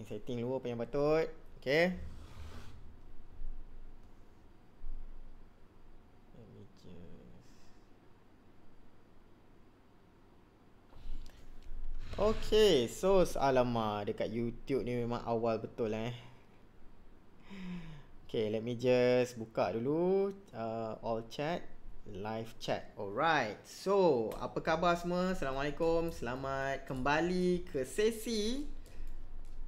Okay, setting dulu apa yang patut. Okay. Okay, so alamak dekat YouTube ni memang awal betul eh. Okay, let me just buka dulu uh, all chat, live chat. Alright, so apa khabar semua? Assalamualaikum, selamat kembali ke sesi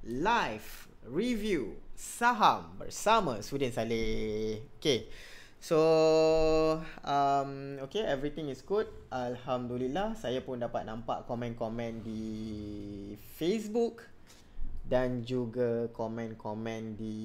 live review saham bersama Sudin Saleh. Okay. So, um, okay, everything is good. Alhamdulillah, saya pun dapat nampak komen-komen di Facebook dan juga komen-komen di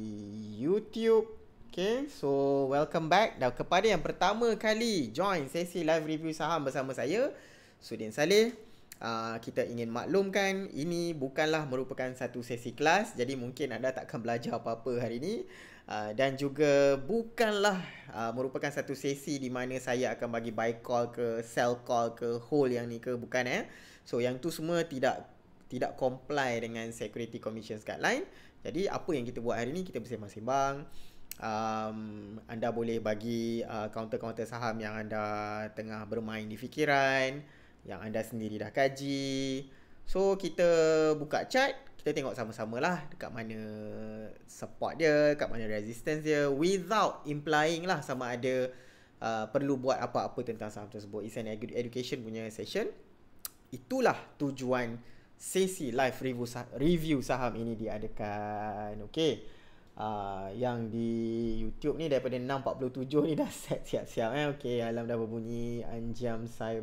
YouTube. Okay, so welcome back. Dan kepada yang pertama kali join sesi live review saham bersama saya, Sudin Saleh. Ah, kita ingin maklumkan ini bukanlah merupakan satu sesi kelas jadi mungkin anda takkan belajar apa-apa hari ini uh, dan juga bukanlah uh, merupakan satu sesi di mana saya akan bagi buy call ke sell call ke hold yang ni ke bukan eh so yang tu semua tidak tidak comply dengan security commission guideline jadi apa yang kita buat hari ini kita bersembang-sembang um, anda boleh bagi uh, counter-counter saham yang anda tengah bermain di fikiran yang anda sendiri dah kaji. So kita buka chart, kita tengok sama-sama lah dekat mana support dia, dekat mana resistance dia without implying lah sama ada uh, perlu buat apa-apa tentang saham tersebut. It's an education punya session. Itulah tujuan sesi live review saham, review saham ini diadakan. Okay. Uh, yang di YouTube ni daripada 647 ni dah set siap-siap eh. Okay, alam dah berbunyi. Anjam saya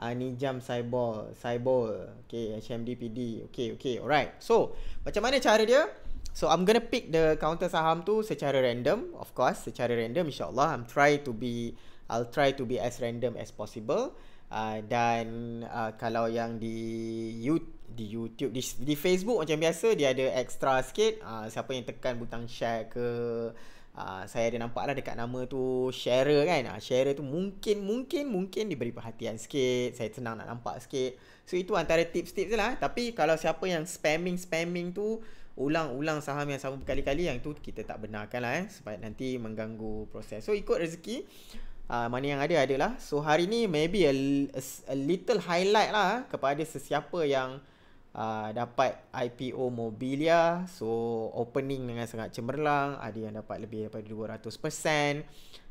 uh, jam Cyborg Cyborg Okay HMDPD Okay okay alright So macam mana cara dia So I'm gonna pick the counter saham tu secara random Of course secara random insyaAllah I'm try to be I'll try to be as random as possible uh, Dan uh, kalau yang di you, di YouTube di, di Facebook macam biasa dia ada extra sikit uh, Siapa yang tekan butang share ke Ah, saya ada nampak lah dekat nama tu Sharer kan uh, ah, Sharer tu mungkin mungkin mungkin diberi perhatian sikit Saya senang nak nampak sikit So itu antara tips-tips lah Tapi kalau siapa yang spamming-spamming tu Ulang-ulang saham yang sama berkali-kali Yang tu kita tak benarkan lah eh Supaya nanti mengganggu proses So ikut rezeki uh, Mana yang ada adalah So hari ni maybe a, a, a little highlight lah eh, Kepada sesiapa yang Ah, dapat IPO Mobilia so opening dengan sangat cemerlang ada yang dapat lebih daripada 200%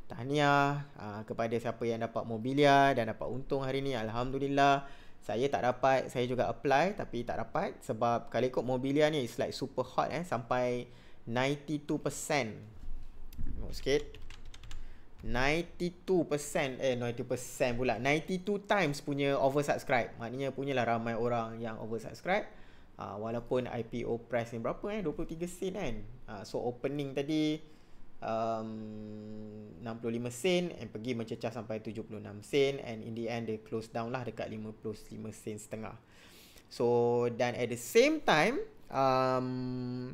tahniah uh, kepada siapa yang dapat Mobilia dan dapat untung hari ni alhamdulillah saya tak dapat saya juga apply tapi tak dapat sebab kalau ikut Mobilia ni is like super hot eh sampai 92% tengok sikit 92% eh 90% pula 92 times punya oversubscribe maknanya punyalah ramai orang yang oversubscribe uh, walaupun IPO price ni berapa eh 23 sen kan uh, so opening tadi um, 65 sen and pergi mencecah sampai 76 sen and in the end they close down lah dekat 55 sen setengah so dan at the same time um,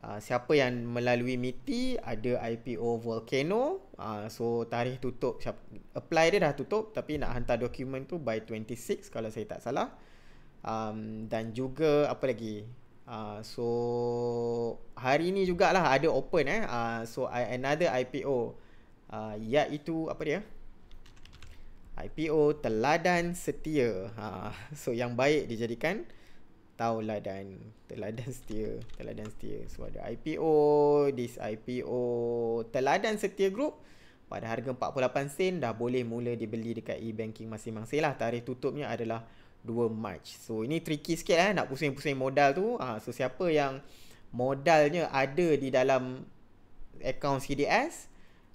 Uh, siapa yang melalui MITI e ada IPO Volcano uh, so tarikh tutup apply dia dah tutup tapi nak hantar dokumen tu by 26 kalau saya tak salah um, dan juga apa lagi uh, so hari ni jugalah ada open eh uh, so another IPO uh, iaitu apa dia IPO Teladan Setia uh, so yang baik dijadikan tauladan teladan setia teladan setia so ada IPO this IPO teladan setia group pada harga 48 sen dah boleh mula dibeli dekat e-banking masing-masing lah tarikh tutupnya adalah 2 March so ini tricky sikit eh? nak pusing-pusing modal tu ha, so siapa yang modalnya ada di dalam account CDS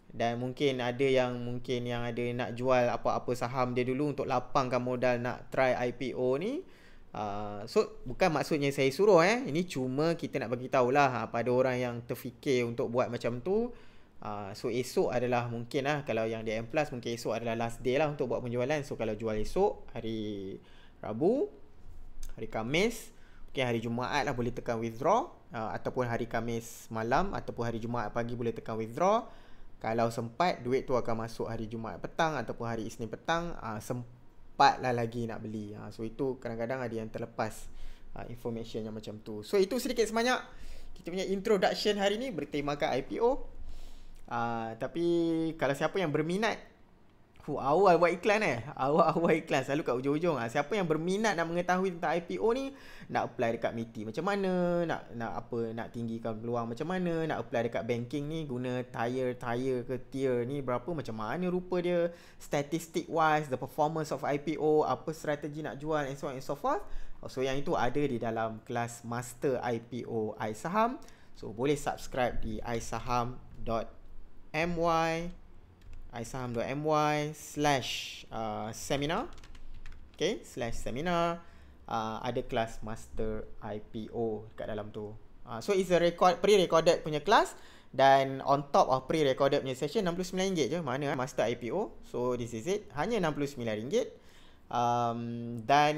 dan mungkin ada yang mungkin yang ada nak jual apa-apa saham dia dulu untuk lapangkan modal nak try IPO ni Ah, so bukan maksudnya saya suruh eh ini cuma kita nak bagi tahulah uh, pada orang yang terfikir untuk buat macam tu uh, so esok adalah mungkin lah uh, kalau yang DM Plus mungkin esok adalah last day lah untuk buat penjualan so kalau jual esok hari Rabu hari Kamis mungkin hari Jumaat lah boleh tekan withdraw uh, ataupun hari Kamis malam ataupun hari Jumaat pagi boleh tekan withdraw kalau sempat duit tu akan masuk hari Jumaat petang ataupun hari Isnin petang uh, 4 lah lagi nak beli ha, So itu kadang-kadang ada yang terlepas ha, Information yang macam tu So itu sedikit sebanyak Kita punya introduction hari ni Bertemakan IPO ha, Tapi kalau siapa yang berminat Aku awal buat iklan eh Awal-awal iklan Selalu kat ujung-ujung lah. Siapa yang berminat Nak mengetahui tentang IPO ni Nak apply dekat MITI Macam mana Nak nak apa Nak tinggikan peluang Macam mana Nak apply dekat banking ni Guna tier Tier ke tier ni Berapa Macam mana rupa dia Statistik wise The performance of IPO Apa strategi nak jual And so on and so forth oh, So yang itu ada di dalam Kelas Master IPO iSaham So boleh subscribe di iSaham.my isaham.my slash uh, seminar okay slash seminar uh, ada kelas master IPO kat dalam tu uh, so it's a record pre-recorded punya kelas dan on top of pre-recorded punya session RM69 je mana eh? master IPO so this is it hanya RM69 um, dan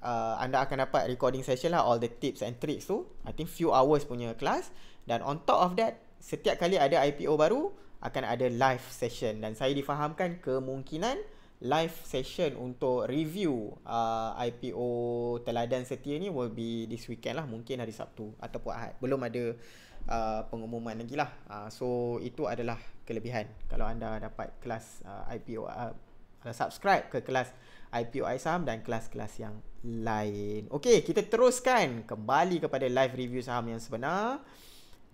uh, anda akan dapat recording session lah all the tips and tricks tu I think few hours punya kelas dan on top of that setiap kali ada IPO baru akan ada live session dan saya difahamkan kemungkinan live session untuk review uh, IPO teladan setia ni will be this weekend lah mungkin hari Sabtu ataupun Ahad belum ada uh, pengumuman lagi lah uh, so itu adalah kelebihan kalau anda dapat kelas uh, IPO uh, subscribe ke kelas IPO saham dan kelas-kelas yang lain okey kita teruskan kembali kepada live review saham yang sebenar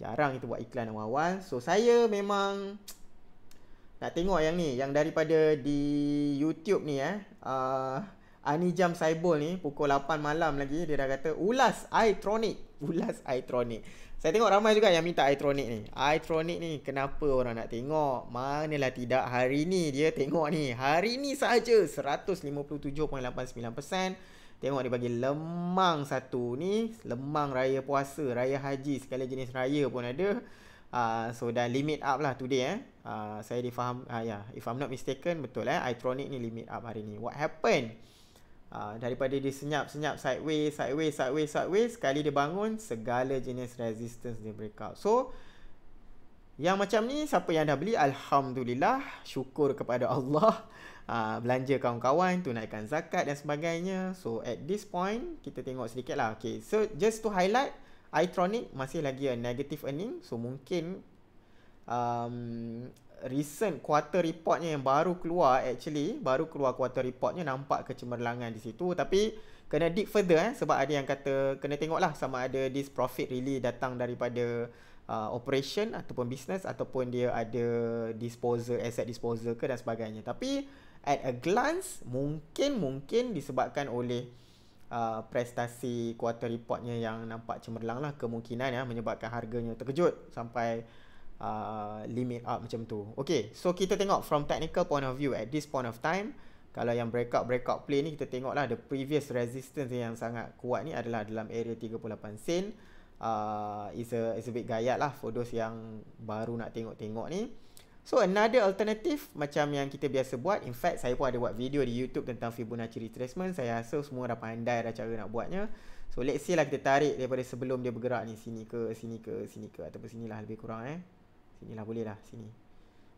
Jarang kita buat iklan awal-awal. So saya memang nak tengok yang ni, yang daripada di YouTube ni eh. Uh, Ani Jam Saibol ni pukul 8 malam lagi dia dah kata ulas iTronic, ulas iTronic. Saya tengok ramai juga yang minta iTronic ni. iTronic ni kenapa orang nak tengok? Manalah tidak hari ni dia tengok ni. Hari ni saja 157.89%. Tengok dia bagi lemang satu ni Lemang raya puasa, raya haji sekali jenis raya pun ada uh, So dah limit up lah today eh uh, Saya difaham, uh, ah, yeah. if I'm not mistaken Betul eh, iTronic ni limit up hari ni What happened? Uh, daripada dia senyap-senyap sideways, sideways, sideways, sideways Sekali dia bangun, segala jenis resistance dia break out So, yang macam ni, siapa yang dah beli? Alhamdulillah, syukur kepada Allah Ah, belanja kawan-kawan, tunaikan zakat dan sebagainya. So at this point, kita tengok sedikit lah. Okay, so just to highlight, iTronic masih lagi a negative earning. So mungkin um, recent quarter reportnya yang baru keluar actually, baru keluar quarter reportnya nampak kecemerlangan di situ. Tapi kena dig further eh, sebab ada yang kata kena tengok lah sama ada this profit really datang daripada uh, operation ataupun business ataupun dia ada disposal asset disposal ke dan sebagainya tapi at a glance mungkin mungkin disebabkan oleh uh, prestasi quarter reportnya yang nampak cemerlang lah kemungkinan ya menyebabkan harganya terkejut sampai uh, limit up macam tu Okay, so kita tengok from technical point of view at this point of time kalau yang breakout breakout play ni kita tengoklah the previous resistance yang sangat kuat ni adalah dalam area 38 sen uh, is a is a bit gayat lah for those yang baru nak tengok-tengok ni. So another alternative macam yang kita biasa buat, in fact saya pun ada buat video di YouTube tentang Fibonacci retracement. Saya rasa semua dah pandai dah cara nak buatnya. So let's see lah kita tarik daripada sebelum dia bergerak ni sini ke sini ke sini ke ataupun lah lebih kurang eh. sini lah boleh lah sini.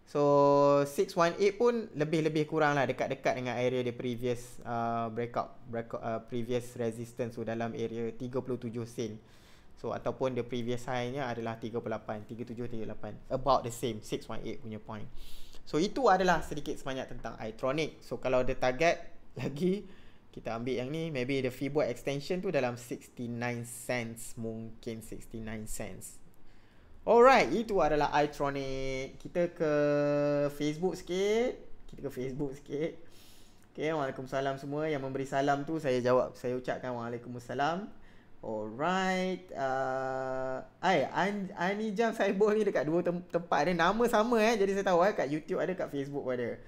So 618 pun lebih-lebih kurang lah dekat-dekat dengan area dia previous uh, breakout, breakout uh, previous resistance tu dalam area 37 sen. So ataupun the previous high-nya adalah 38, 37-38 About the same 618 punya point So itu adalah sedikit sebanyak tentang iTronic So kalau ada target lagi Kita ambil yang ni Maybe the Fibo extension tu dalam 69 cents Mungkin 69 cents Alright, itu adalah iTronic Kita ke Facebook sikit Kita ke Facebook sikit Okay, Waalaikumsalam semua Yang memberi salam tu saya jawab Saya ucapkan Waalaikumsalam Alright. Uh, ai, uh, Ani Jam Cyborg ni dekat dua tem- tempat dia. Nama sama eh. Jadi saya tahu eh. Kat YouTube ada, kat Facebook ada.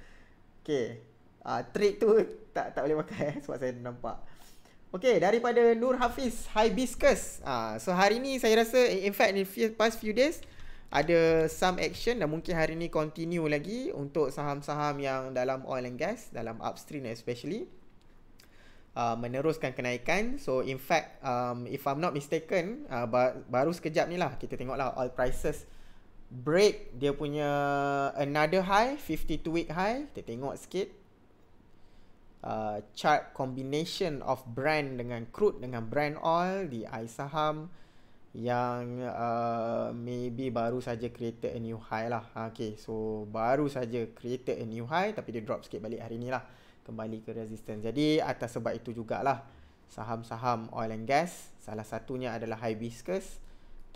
Okay. Uh, ah, trick tu tak tak boleh pakai eh, sebab saya nampak. Okay, daripada Nur Hafiz Hibiscus. Uh, so hari ni saya rasa, in fact in few, past few days, ada some action dan mungkin hari ni continue lagi untuk saham-saham yang dalam oil and gas, dalam upstream especially uh, meneruskan kenaikan. So in fact, um, if I'm not mistaken, uh, ba- baru sekejap ni lah kita tengok lah oil prices break dia punya another high, 52 week high. Kita tengok sikit. Uh, chart combination of brand dengan crude dengan brand oil di air saham yang uh, maybe baru saja create a new high lah. Okay, so baru saja create a new high tapi dia drop sikit balik hari ni lah kembali ke resistance. Jadi atas sebab itu jugalah saham-saham oil and gas salah satunya adalah hibiscus.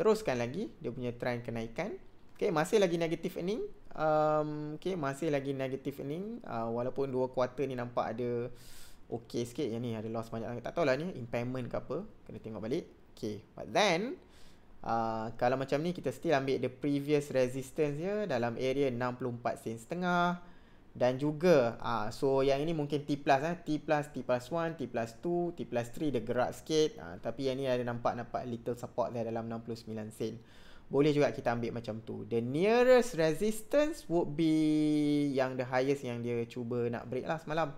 Teruskan lagi dia punya trend kenaikan. Okey, masih lagi negatif earning. Um, okay, masih lagi negatif earning uh, walaupun dua kuarter ni nampak ada okey sikit. Yang ni ada loss banyak sangat. Tak tahulah ni impairment ke apa. Kena tengok balik. Okey, but then uh, kalau macam ni kita still ambil the previous resistance dia dalam area 64 sen setengah dan juga uh, so yang ini mungkin T plus eh. T plus, T plus 1, T plus 2, T plus 3 dia gerak sikit uh, tapi yang ni ada nampak nampak little support dia dalam 69 sen boleh juga kita ambil macam tu the nearest resistance would be yang the highest yang dia cuba nak break lah semalam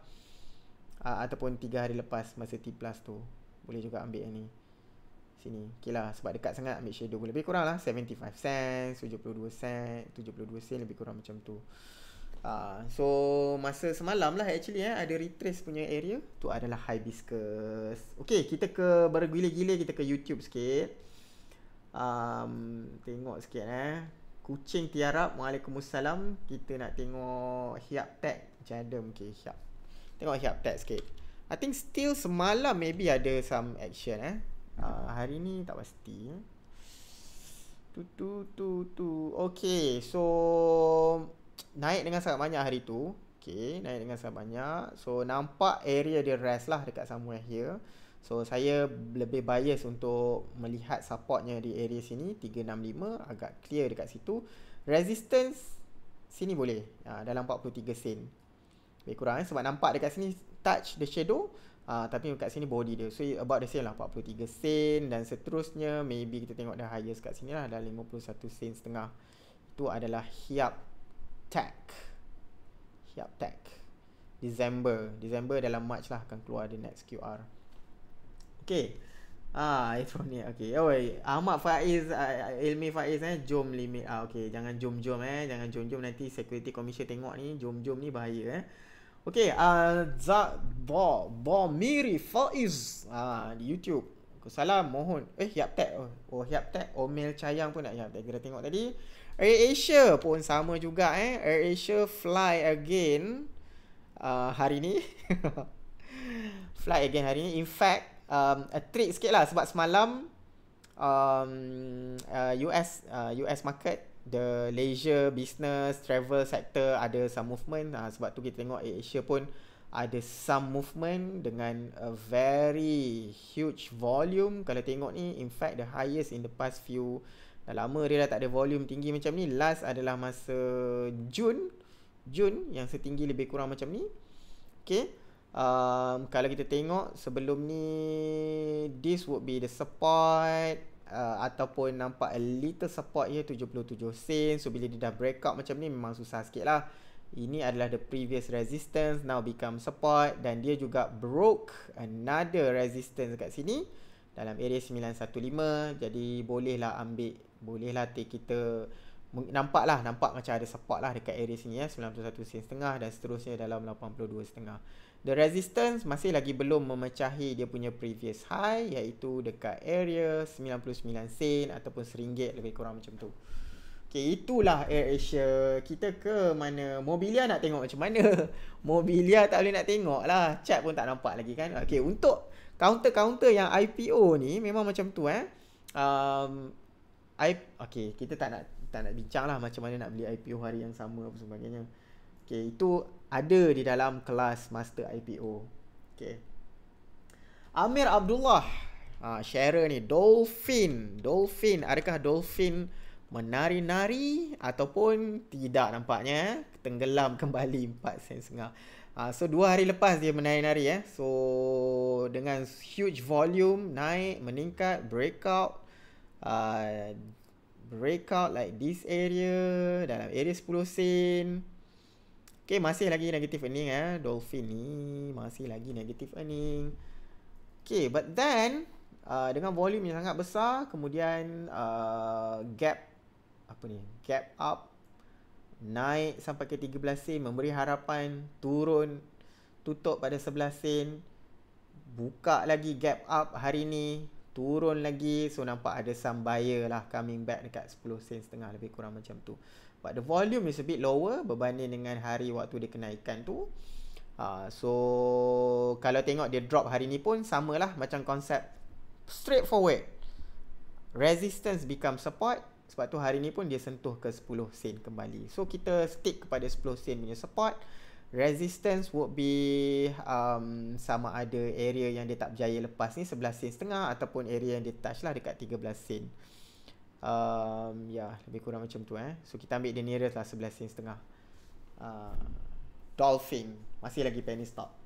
uh, ataupun 3 hari lepas masa T plus tu boleh juga ambil yang ni sini okay lah, sebab dekat sangat ambil shadow lebih kurang lah 75 sen, 72 sen, 72 sen lebih kurang macam tu Uh, so masa semalam lah actually eh, ada retrace punya area tu adalah hibiscus. Okay kita ke bergila-gila kita ke YouTube sikit. Um, tengok sikit eh. Kucing tiarap, Waalaikumsalam. Kita nak tengok hiap tag. Macam ada mungkin hiap. Tengok hiap tag sikit. I think still semalam maybe ada some action eh. Uh, hari ni tak pasti. Tu tu tu tu. Okay, so naik dengan sangat banyak hari tu. Okay, naik dengan sangat banyak. So, nampak area dia rest lah dekat somewhere here. So, saya lebih bias untuk melihat supportnya di area sini. 365, agak clear dekat situ. Resistance, sini boleh. Ha, dalam 43 sen. Lebih kurang eh. Sebab nampak dekat sini touch the shadow. Ha, tapi dekat sini body dia. So, about the same lah. 43 sen dan seterusnya. Maybe kita tengok the highest kat sini lah. Dah 51 sen setengah. Itu adalah hiap Tech. siap Tech. December. December dalam March lah akan keluar the next QR. Okay. Ah, iPhone ni. Okay. Oh, eh. Ahmad Faiz, uh, uh, Ilmi Faiz eh. Jom limit. Ah, okay. Jangan jom-jom eh. Jangan jom-jom nanti security commission tengok ni. Jom-jom ni bahaya eh. Okay. Ah, uh, Zak Bo, Miri Faiz. Ah, di YouTube. Aku mohon. Eh, hiap tag. Oh, oh hiap tag. Omel Cayang pun nak hiap tag. Kita tengok tadi. Air Asia pun sama juga eh. Air Asia fly again uh, hari ni. fly again hari ni. In fact, um, a trick sikit lah sebab semalam um, uh, US uh, US market the leisure business travel sector ada some movement uh, sebab tu kita tengok Air Asia pun ada some movement dengan a very huge volume kalau tengok ni in fact the highest in the past few Dah lama dia dah tak ada volume tinggi macam ni. Last adalah masa Jun. Jun yang setinggi lebih kurang macam ni. Okay. Um, kalau kita tengok sebelum ni this would be the support uh, ataupun nampak a little support ya 77 sen so bila dia dah break out macam ni memang susah sikit lah ini adalah the previous resistance now become support dan dia juga broke another resistance kat sini dalam area 915 jadi bolehlah ambil boleh latih kita nampak lah nampak macam ada support lah dekat area sini ya eh. 91 sen setengah dan seterusnya dalam 82 setengah the resistance masih lagi belum memecahi dia punya previous high iaitu dekat area 99 sen ataupun seringgit lebih kurang macam tu Okay, itulah Air Asia. Kita ke mana? Mobilia nak tengok macam mana? Mobilia tak boleh nak tengok lah. Chat pun tak nampak lagi kan? Okay, untuk counter-counter yang IPO ni memang macam tu eh. Um, I, okay, kita tak nak tak nak bincang lah macam mana nak beli IPO hari yang sama apa sebagainya. Okay, itu ada di dalam kelas master IPO. Okay. Amir Abdullah, uh, sharer ni, Dolphin. Dolphin, adakah Dolphin menari-nari ataupun tidak nampaknya eh? tenggelam kembali 4 sen setengah. Uh, so dua hari lepas dia menari-nari eh. So dengan huge volume naik meningkat breakout Uh, breakout like this area dalam area 10 sen okay masih lagi negatif earning eh dolphin ni masih lagi negatif earning okay but then uh, dengan volume yang sangat besar kemudian uh, gap apa ni gap up naik sampai ke 13 sen memberi harapan turun tutup pada 11 sen buka lagi gap up hari ni turun lagi So nampak ada some buyer lah coming back dekat 10 sen setengah lebih kurang macam tu But the volume is a bit lower berbanding dengan hari waktu dia kenaikan tu uh, So kalau tengok dia drop hari ni pun sama lah macam konsep straight forward. Resistance become support Sebab tu hari ni pun dia sentuh ke 10 sen kembali So kita stick kepada 10 sen punya support resistance would be um, sama ada area yang dia tak berjaya lepas ni 11 sen setengah ataupun area yang dia touch lah dekat 13 sen um, ya yeah, lebih kurang macam tu eh so kita ambil dia nearest lah 11 sen setengah uh, dolphin masih lagi penny stop.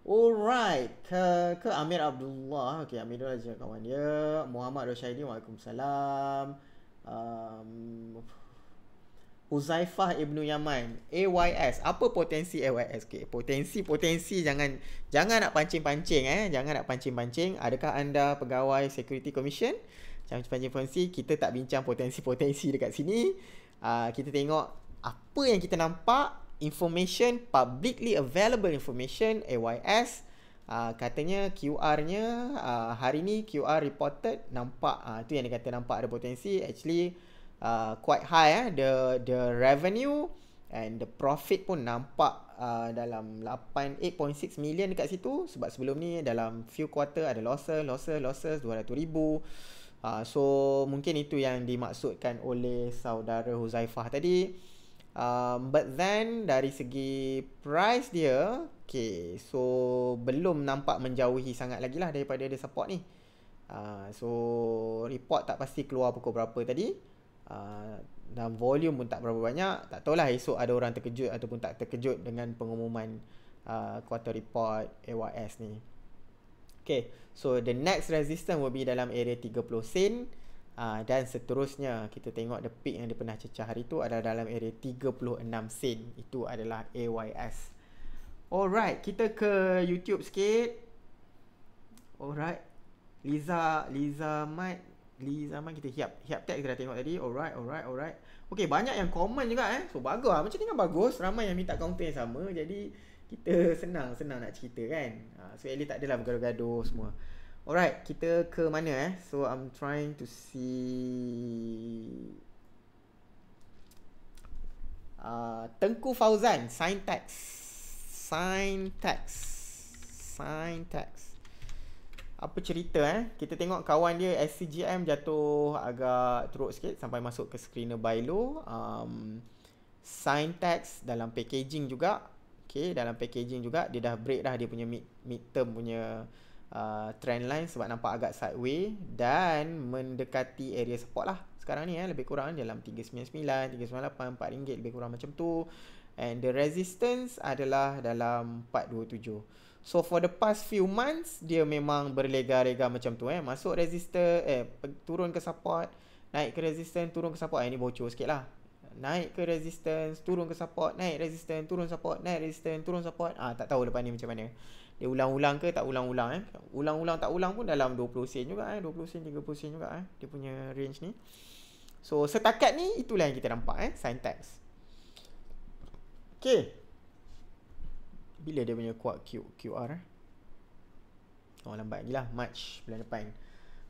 Alright, ke, ke Amir Abdullah. Okay, Amir Abdullah je kawan dia. Muhammad Roshaidi, Waalaikumsalam. Um, Huzaifah Ibnu Yaman AYS apa potensi AYS okay. potensi potensi jangan jangan nak pancing-pancing eh jangan nak pancing-pancing adakah anda pegawai security commission jangan pancing-pancing kita tak bincang potensi-potensi dekat sini uh, kita tengok apa yang kita nampak information publicly available information AYS uh, ah, katanya QR-nya uh, ah, hari ni QR reported nampak uh, tu yang dia kata nampak ada potensi actually uh, quite high eh the the revenue and the profit pun nampak uh, dalam 8 8.6 million dekat situ sebab sebelum ni dalam few quarter ada losses losses losses 200 ribu uh, so mungkin itu yang dimaksudkan oleh saudara Huzaifah tadi um, but then dari segi price dia okay so belum nampak menjauhi sangat lagi lah daripada dia support ni uh, so report tak pasti keluar pukul berapa tadi Ah, dan volume pun tak berapa banyak tak tahulah esok ada orang terkejut ataupun tak terkejut dengan pengumuman uh, quarter report AYS ni Okay, so the next resistance will be dalam area 30 sen uh, dan seterusnya kita tengok the peak yang dia pernah cecah hari tu adalah dalam area 36 sen itu adalah AYS alright kita ke youtube sikit alright Liza Liza Mat Li Zaman kita hiap Hiap tag kita dah tengok tadi Alright, alright, alright Okay, banyak yang komen juga eh So, bagus lah Macam ni kan bagus Ramai yang minta counter yang sama Jadi, kita senang Senang nak cerita kan ha, So, at least tak adalah bergaduh-gaduh semua Alright, kita ke mana eh So, I'm trying to see uh, Tengku Fauzan Sign text Sign text Sign text apa cerita eh kita tengok kawan dia SCGM jatuh agak teruk sikit sampai masuk ke screener by um, sign text dalam packaging juga okay dalam packaging juga dia dah break dah dia punya mid, mid term punya uh, trend line sebab nampak agak sideway dan mendekati area support lah sekarang ni eh lebih kurang dalam 399 398 4 ringgit lebih kurang macam tu and the resistance adalah dalam 427 So for the past few months dia memang berlega-lega macam tu eh. Masuk resistor eh turun ke support, naik ke resistance, turun ke support. Eh, ini bocor sikitlah. Naik ke resistance, turun ke support, naik resistance, turun support, naik resistance, turun support. Ah tak tahu lepas ni macam mana. Dia ulang-ulang ke tak ulang-ulang eh. Ulang-ulang tak ulang pun dalam 20 sen juga eh. 20 sen 30 sen juga eh. Dia punya range ni. So setakat ni itulah yang kita nampak eh sign tags. Okay bila dia punya kuat QR Oh lambat je lah March bulan depan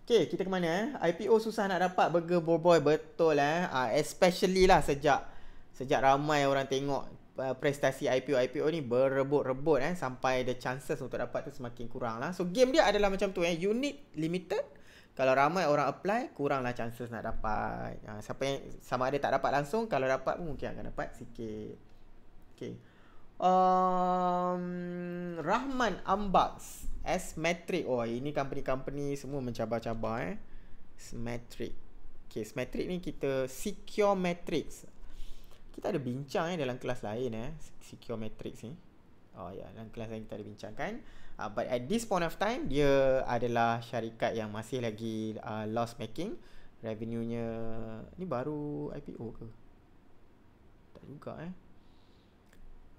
Okay kita ke mana eh IPO susah nak dapat Burger Boy Betul eh uh, Especially lah sejak Sejak ramai orang tengok uh, Prestasi IPO-IPO ni Berebut-rebut eh Sampai the chances untuk dapat tu Semakin kurang lah So game dia adalah macam tu eh Unit limited Kalau ramai orang apply kurang lah chances nak dapat uh, Siapa yang Sama ada tak dapat langsung Kalau dapat pun mungkin akan dapat sikit Okay um, Rahman Ambax S Matrix. Oh ini company-company semua mencabar-cabar eh Smetric Okay Matrix ni kita Secure Matrix Kita ada bincang eh dalam kelas lain eh Secure Matrix ni Oh ya yeah, dalam kelas lain kita ada bincang kan uh, ah, But at this point of time Dia adalah syarikat yang masih lagi uh, loss making Revenue-nya Ni baru IPO ke? Tak juga eh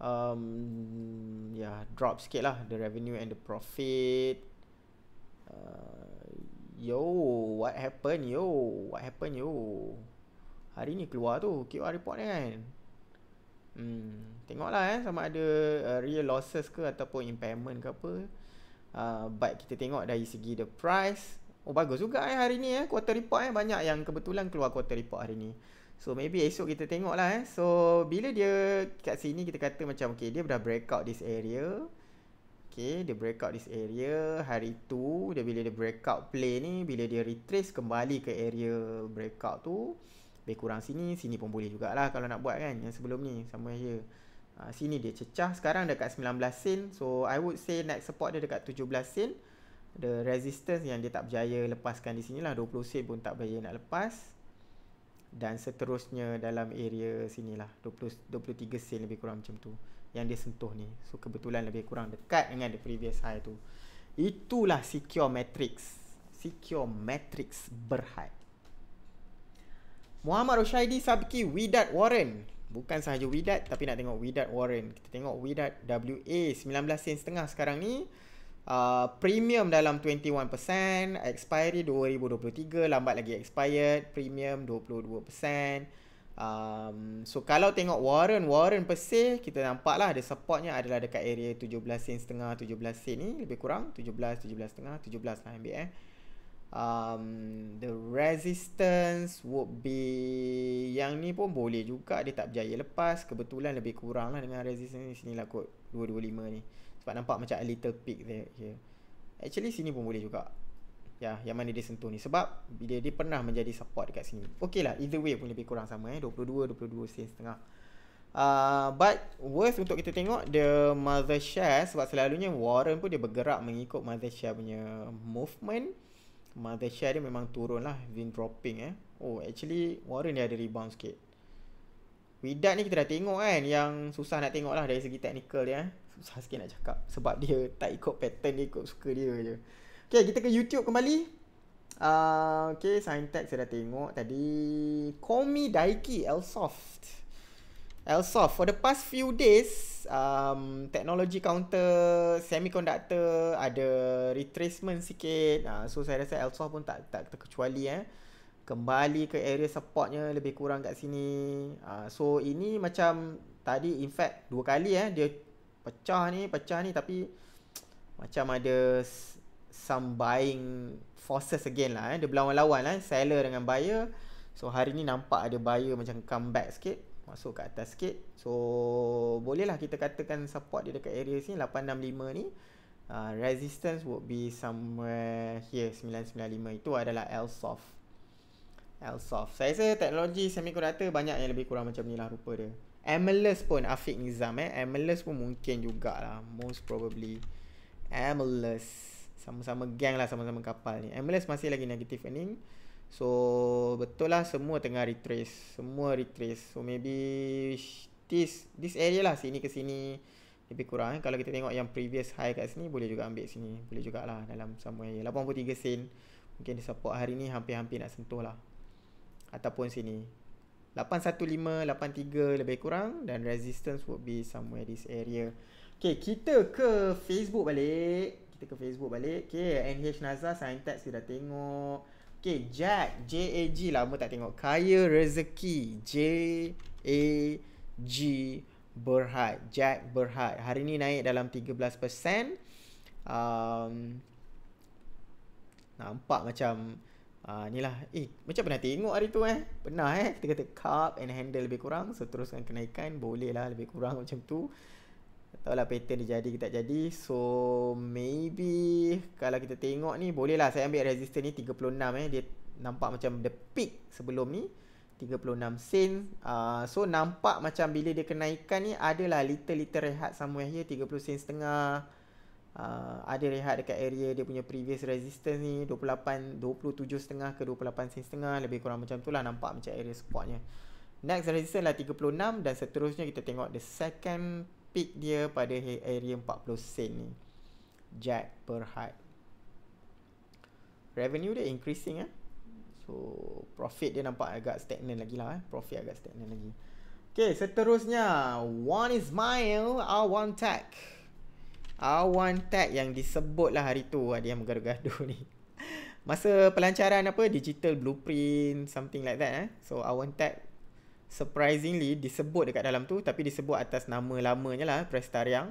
um, ya yeah, drop sikit lah the revenue and the profit uh, yo what happened yo what happened yo hari ni keluar tu QR report ni kan hmm, tengoklah eh sama ada uh, real losses ke ataupun impairment ke apa uh, but kita tengok dari segi the price oh bagus juga eh hari ni eh quarter report eh banyak yang kebetulan keluar quarter report hari ni So maybe esok kita tengok lah eh. So bila dia kat sini kita kata macam okay dia dah breakout this area. Okay dia breakout this area hari tu dia bila dia breakout play ni bila dia retrace kembali ke area breakout tu lebih kurang sini sini pun boleh jugalah kalau nak buat kan yang sebelum ni sama je. Ha, ah, sini dia cecah sekarang dekat 19 sen so I would say next support dia dekat 17 sen the resistance yang dia tak berjaya lepaskan di sini lah 20 sen pun tak berjaya nak lepas dan seterusnya dalam area sini lah 20, 23 sen lebih kurang macam tu yang dia sentuh ni so kebetulan lebih kurang dekat dengan the previous high tu itulah secure matrix secure matrix berhad Muhammad Rushaidi Sabki Widat Warren bukan sahaja Widat tapi nak tengok Widat Warren kita tengok Widat WA 19 sen setengah sekarang ni Uh, premium dalam 21% expiry 2023 lambat lagi expired premium 22% um, so kalau tengok warren warren persih kita nampak lah ada supportnya adalah dekat area 17 sen setengah 17 sen ni lebih kurang 17 17 setengah 17 lah ambil eh um, the resistance would be yang ni pun boleh juga dia tak berjaya lepas kebetulan lebih kurang lah dengan resistance ni sini lah kot 225 ni sebab nampak macam a little peak there here. Actually sini pun boleh juga Ya, yeah, yang mana dia sentuh ni Sebab dia, dia pernah menjadi support dekat sini Okey lah, either way pun lebih kurang sama eh 22, 22 sen setengah uh, But worst untuk kita tengok The mother share Sebab selalunya Warren pun dia bergerak mengikut mother share punya movement Mother share dia memang turun lah Been dropping eh Oh actually Warren dia ada rebound sikit Widat ni kita dah tengok kan yang susah nak tengok lah dari segi technical dia. Eh. Susah sikit nak cakap sebab dia tak ikut pattern dia ikut suka dia je. Okay kita ke YouTube kembali. Uh, okay Scientech saya dah tengok tadi. Call me Daiki Elsoft. Elsoft for the past few days um, technology counter semiconductor ada retracement sikit. Uh, so saya rasa Elsoft pun tak, tak terkecuali eh kembali ke area supportnya lebih kurang kat sini uh, so ini macam tadi in fact dua kali eh dia pecah ni pecah ni tapi macam ada some buying forces again lah eh dia berlawan-lawan lah seller dengan buyer so hari ni nampak ada buyer macam comeback sikit masuk ke atas sikit so bolehlah kita katakan support dia dekat area sini 865 ni uh, resistance would be somewhere here 995 itu adalah L soft Elsoft. Saya rasa teknologi semiconductor banyak yang lebih kurang macam ni lah rupa dia. Amoless pun Afiq Nizam eh. Amoless pun mungkin jugalah. Most probably. Amoless. Sama-sama gang lah sama-sama kapal ni. Amoless masih lagi negative earning. So betul lah semua tengah retrace. Semua retrace. So maybe this this area lah sini ke sini lebih kurang. Eh. Kalau kita tengok yang previous high kat sini boleh juga ambil sini. Boleh jugalah dalam somewhere. 83 sen. Mungkin support hari ni hampir-hampir nak sentuh lah ataupun sini 815 83 lebih kurang dan resistance would be somewhere this area. Okay, kita ke Facebook balik. Kita ke Facebook balik. Okay, NH Naza Scientex kita dah tengok. Okay, Jack, J-A-G lama tak tengok. Kaya Rezeki, J-A-G Berhad. Jack Berhad. Hari ni naik dalam 13%. Um, nampak macam... Uh, inilah Eh macam pernah tengok hari tu eh Pernah eh Kita kata cup and handle lebih kurang So teruskan kenaikan Boleh lah lebih kurang macam tu Tahu lah pattern dia jadi ke tak jadi So maybe Kalau kita tengok ni Boleh lah saya ambil resistor ni 36 eh Dia nampak macam the peak sebelum ni 36 sen uh, So nampak macam bila dia kenaikan ni Adalah little-little rehat somewhere here 30 sen setengah Ah, ada rehat dekat area dia punya previous resistance ni 28 27.5 ke 28.5 lebih kurang macam tu lah nampak macam area supportnya next resistance lah 36 dan seterusnya kita tengok the second peak dia pada area 40 sen ni jack per heart revenue dia increasing eh so profit dia nampak agak stagnant lagi lah eh profit agak stagnant lagi Okay, seterusnya, one is mile, I want tech awan tag yang disebut lah hari tu ada yang bergaduh-gaduh ni masa pelancaran apa digital blueprint something like that eh. so awan tag surprisingly disebut dekat dalam tu tapi disebut atas nama lamanya lah Prestariang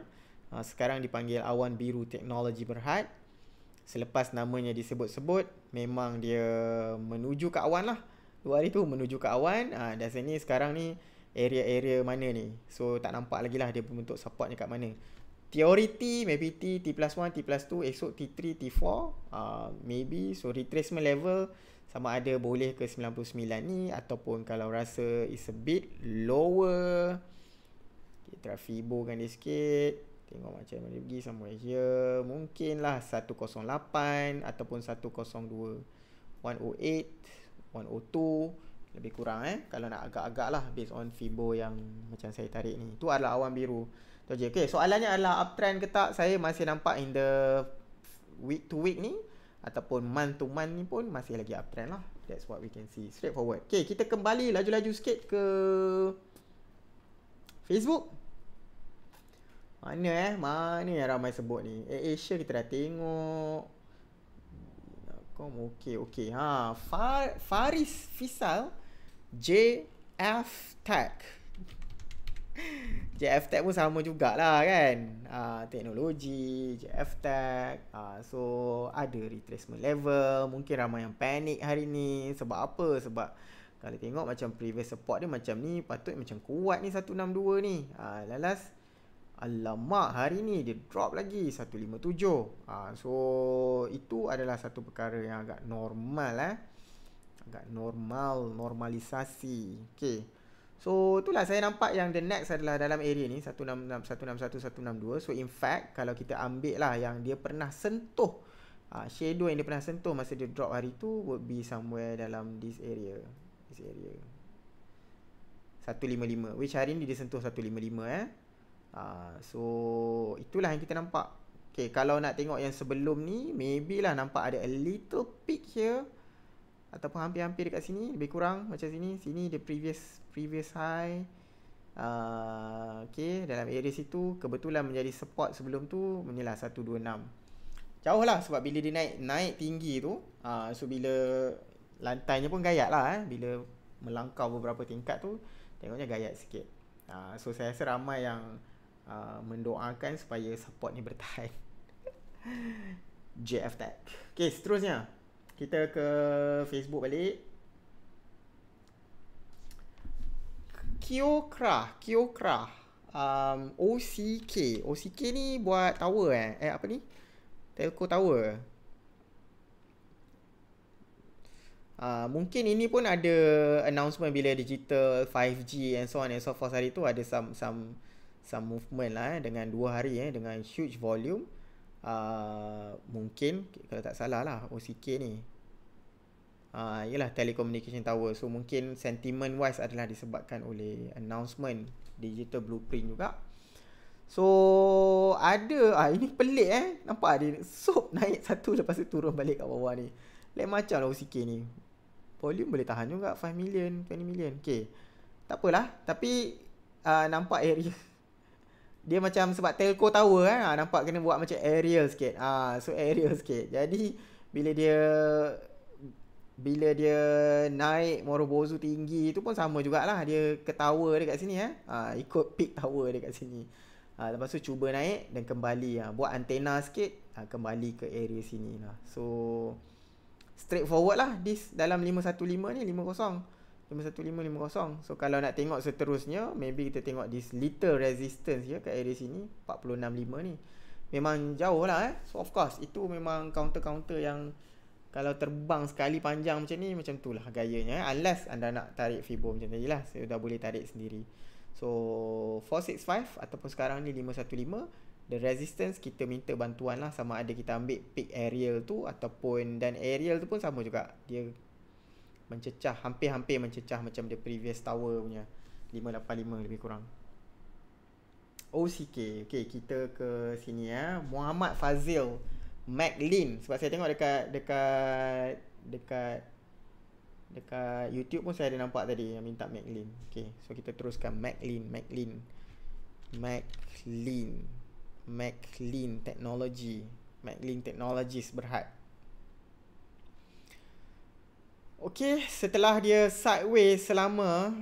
uh, ha, sekarang dipanggil Awan Biru Teknologi Berhad selepas namanya disebut-sebut memang dia menuju ke awan lah dua hari tu menuju ke awan uh, dan sini sekarang ni area-area mana ni so tak nampak lagi lah dia membentuk support ni kat mana Teori T, maybe T T plus 1 T plus 2 Esok T3 T4 uh, Maybe So retracement level Sama ada boleh ke 99 ni Ataupun kalau rasa is a bit lower okay, Try fibokan dia sikit Tengok macam mana dia pergi Somewhere here Mungkin lah 108 Ataupun 102 108 102 lebih kurang eh kalau nak agak-agak lah based on fibo yang macam saya tarik ni tu adalah awan biru Tu je. Okay, soalannya adalah uptrend ke tak? Saya masih nampak in the week to week ni ataupun month to month ni pun masih lagi uptrend lah. That's what we can see. Straightforward. Okay, kita kembali laju-laju sikit ke Facebook. Mana eh? Mana yang ramai sebut ni? Eh, Asia kita dah tengok. Kom, okay, okay. Ha, Far Faris Fisal JF Tech. JF pun sama jugalah kan uh, Teknologi, JF uh, ah, So ada retracement level Mungkin ramai yang panik hari ni Sebab apa? Sebab kalau tengok macam previous support dia macam ni Patut macam kuat ni 162 ni uh, ah, Lalas Alamak hari ni dia drop lagi 157 uh, So itu adalah satu perkara yang agak normal eh. Agak normal, normalisasi Okay So itulah saya nampak yang the next adalah dalam area ni 1661162. So in fact kalau kita ambil lah yang dia pernah sentuh uh, shadow yang dia pernah sentuh masa dia drop hari tu would be somewhere dalam this area. This area. 155 which hari ni dia sentuh 155 eh. Uh, so itulah yang kita nampak. Okay kalau nak tengok yang sebelum ni maybe lah nampak ada a little peak here ataupun hampir-hampir dekat sini lebih kurang macam sini sini dia previous previous high uh, okay dalam area situ kebetulan menjadi support sebelum tu menyelah 126 jauh lah sebab bila dia naik naik tinggi tu uh, so bila lantainya pun gayat lah eh. bila melangkau beberapa tingkat tu tengoknya gayat sikit uh, so saya rasa ramai yang uh, mendoakan supaya support ni bertahan JF Tech okay seterusnya kita ke Facebook balik. Kyokra, Kyokra. Um OCK. OCK ni buat tower eh. Eh apa ni? Telco tower. Uh, mungkin ini pun ada announcement bila digital 5G and so on and so forth hari tu ada some some some movement lah eh, dengan dua hari eh dengan huge volume uh, mungkin kalau tak salah lah OCK ni uh, ah, ialah telecommunication tower so mungkin sentiment wise adalah disebabkan oleh announcement digital blueprint juga so ada ah uh, ini pelik eh nampak ada, sup naik satu lepas tu turun balik kat bawah ni lain macam lah OCK ni volume boleh tahan juga 5 million 20 million okay tak apalah tapi uh, nampak area dia macam sebab telco tower kan ha, nampak kena buat macam aerial sikit ah ha, so aerial sikit jadi bila dia bila dia naik Morobozu tinggi tu pun sama jugalah dia ke tower dia sini eh ha, ikut peak tower dekat sini ha, lepas tu cuba naik dan kembali ha, buat antena sikit ha, kembali ke area sini lah so straight forward lah this dalam 515 ni 50 51550. So kalau nak tengok seterusnya, maybe kita tengok this little resistance ya kat area sini 465 ni. Memang jauh lah eh. So of course itu memang counter-counter yang kalau terbang sekali panjang macam ni macam tu lah gayanya eh. Unless anda nak tarik Fibo macam tadi lah. Saya dah boleh tarik sendiri. So 465 ataupun sekarang ni 515 The resistance kita minta bantuan lah sama ada kita ambil peak aerial tu ataupun dan aerial tu pun sama juga. Dia mencecah hampir-hampir mencecah macam the previous tower punya 585 lebih kurang OCK Okay kita ke sini ya Muhammad Fazil Maglin Sebab saya tengok dekat Dekat Dekat Dekat YouTube pun saya ada nampak tadi Yang minta Maglin Okay So kita teruskan Maglin Maglin Maglin Maglin Technology Maglin Technologies Berhad Okey, setelah dia sideways selama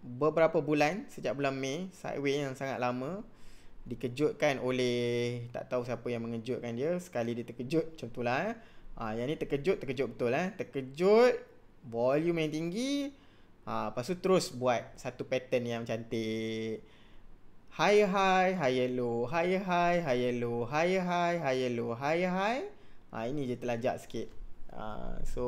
beberapa bulan sejak bulan Mei, sideways yang sangat lama dikejutkan oleh tak tahu siapa yang mengejutkan dia, sekali dia terkejut macam itulah eh. Ha, yang ni terkejut, terkejut betul eh. Terkejut, volume yang tinggi. Ha, lepas tu terus buat satu pattern yang cantik. High high, high low, high high, high low, high high, high low, high high. Ha, ini je telajak sikit. Uh, so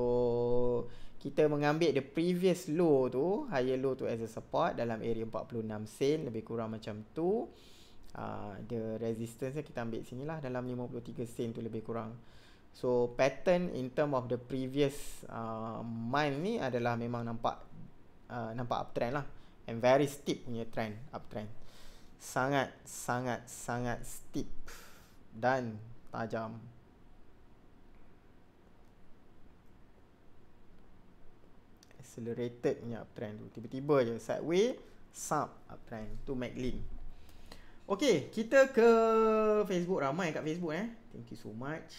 kita mengambil the previous low tu, higher low tu as a support dalam area 46 sen lebih kurang macam tu. Uh, the resistance kita ambil sini lah dalam 53 sen tu lebih kurang. So pattern in term of the previous uh, ah, month ni adalah memang nampak uh, nampak uptrend lah and very steep punya trend uptrend. Sangat sangat sangat steep dan tajam. accelerated punya uptrend tu tiba-tiba je sideway sub uptrend tu maglin okey kita ke Facebook ramai kat Facebook eh thank you so much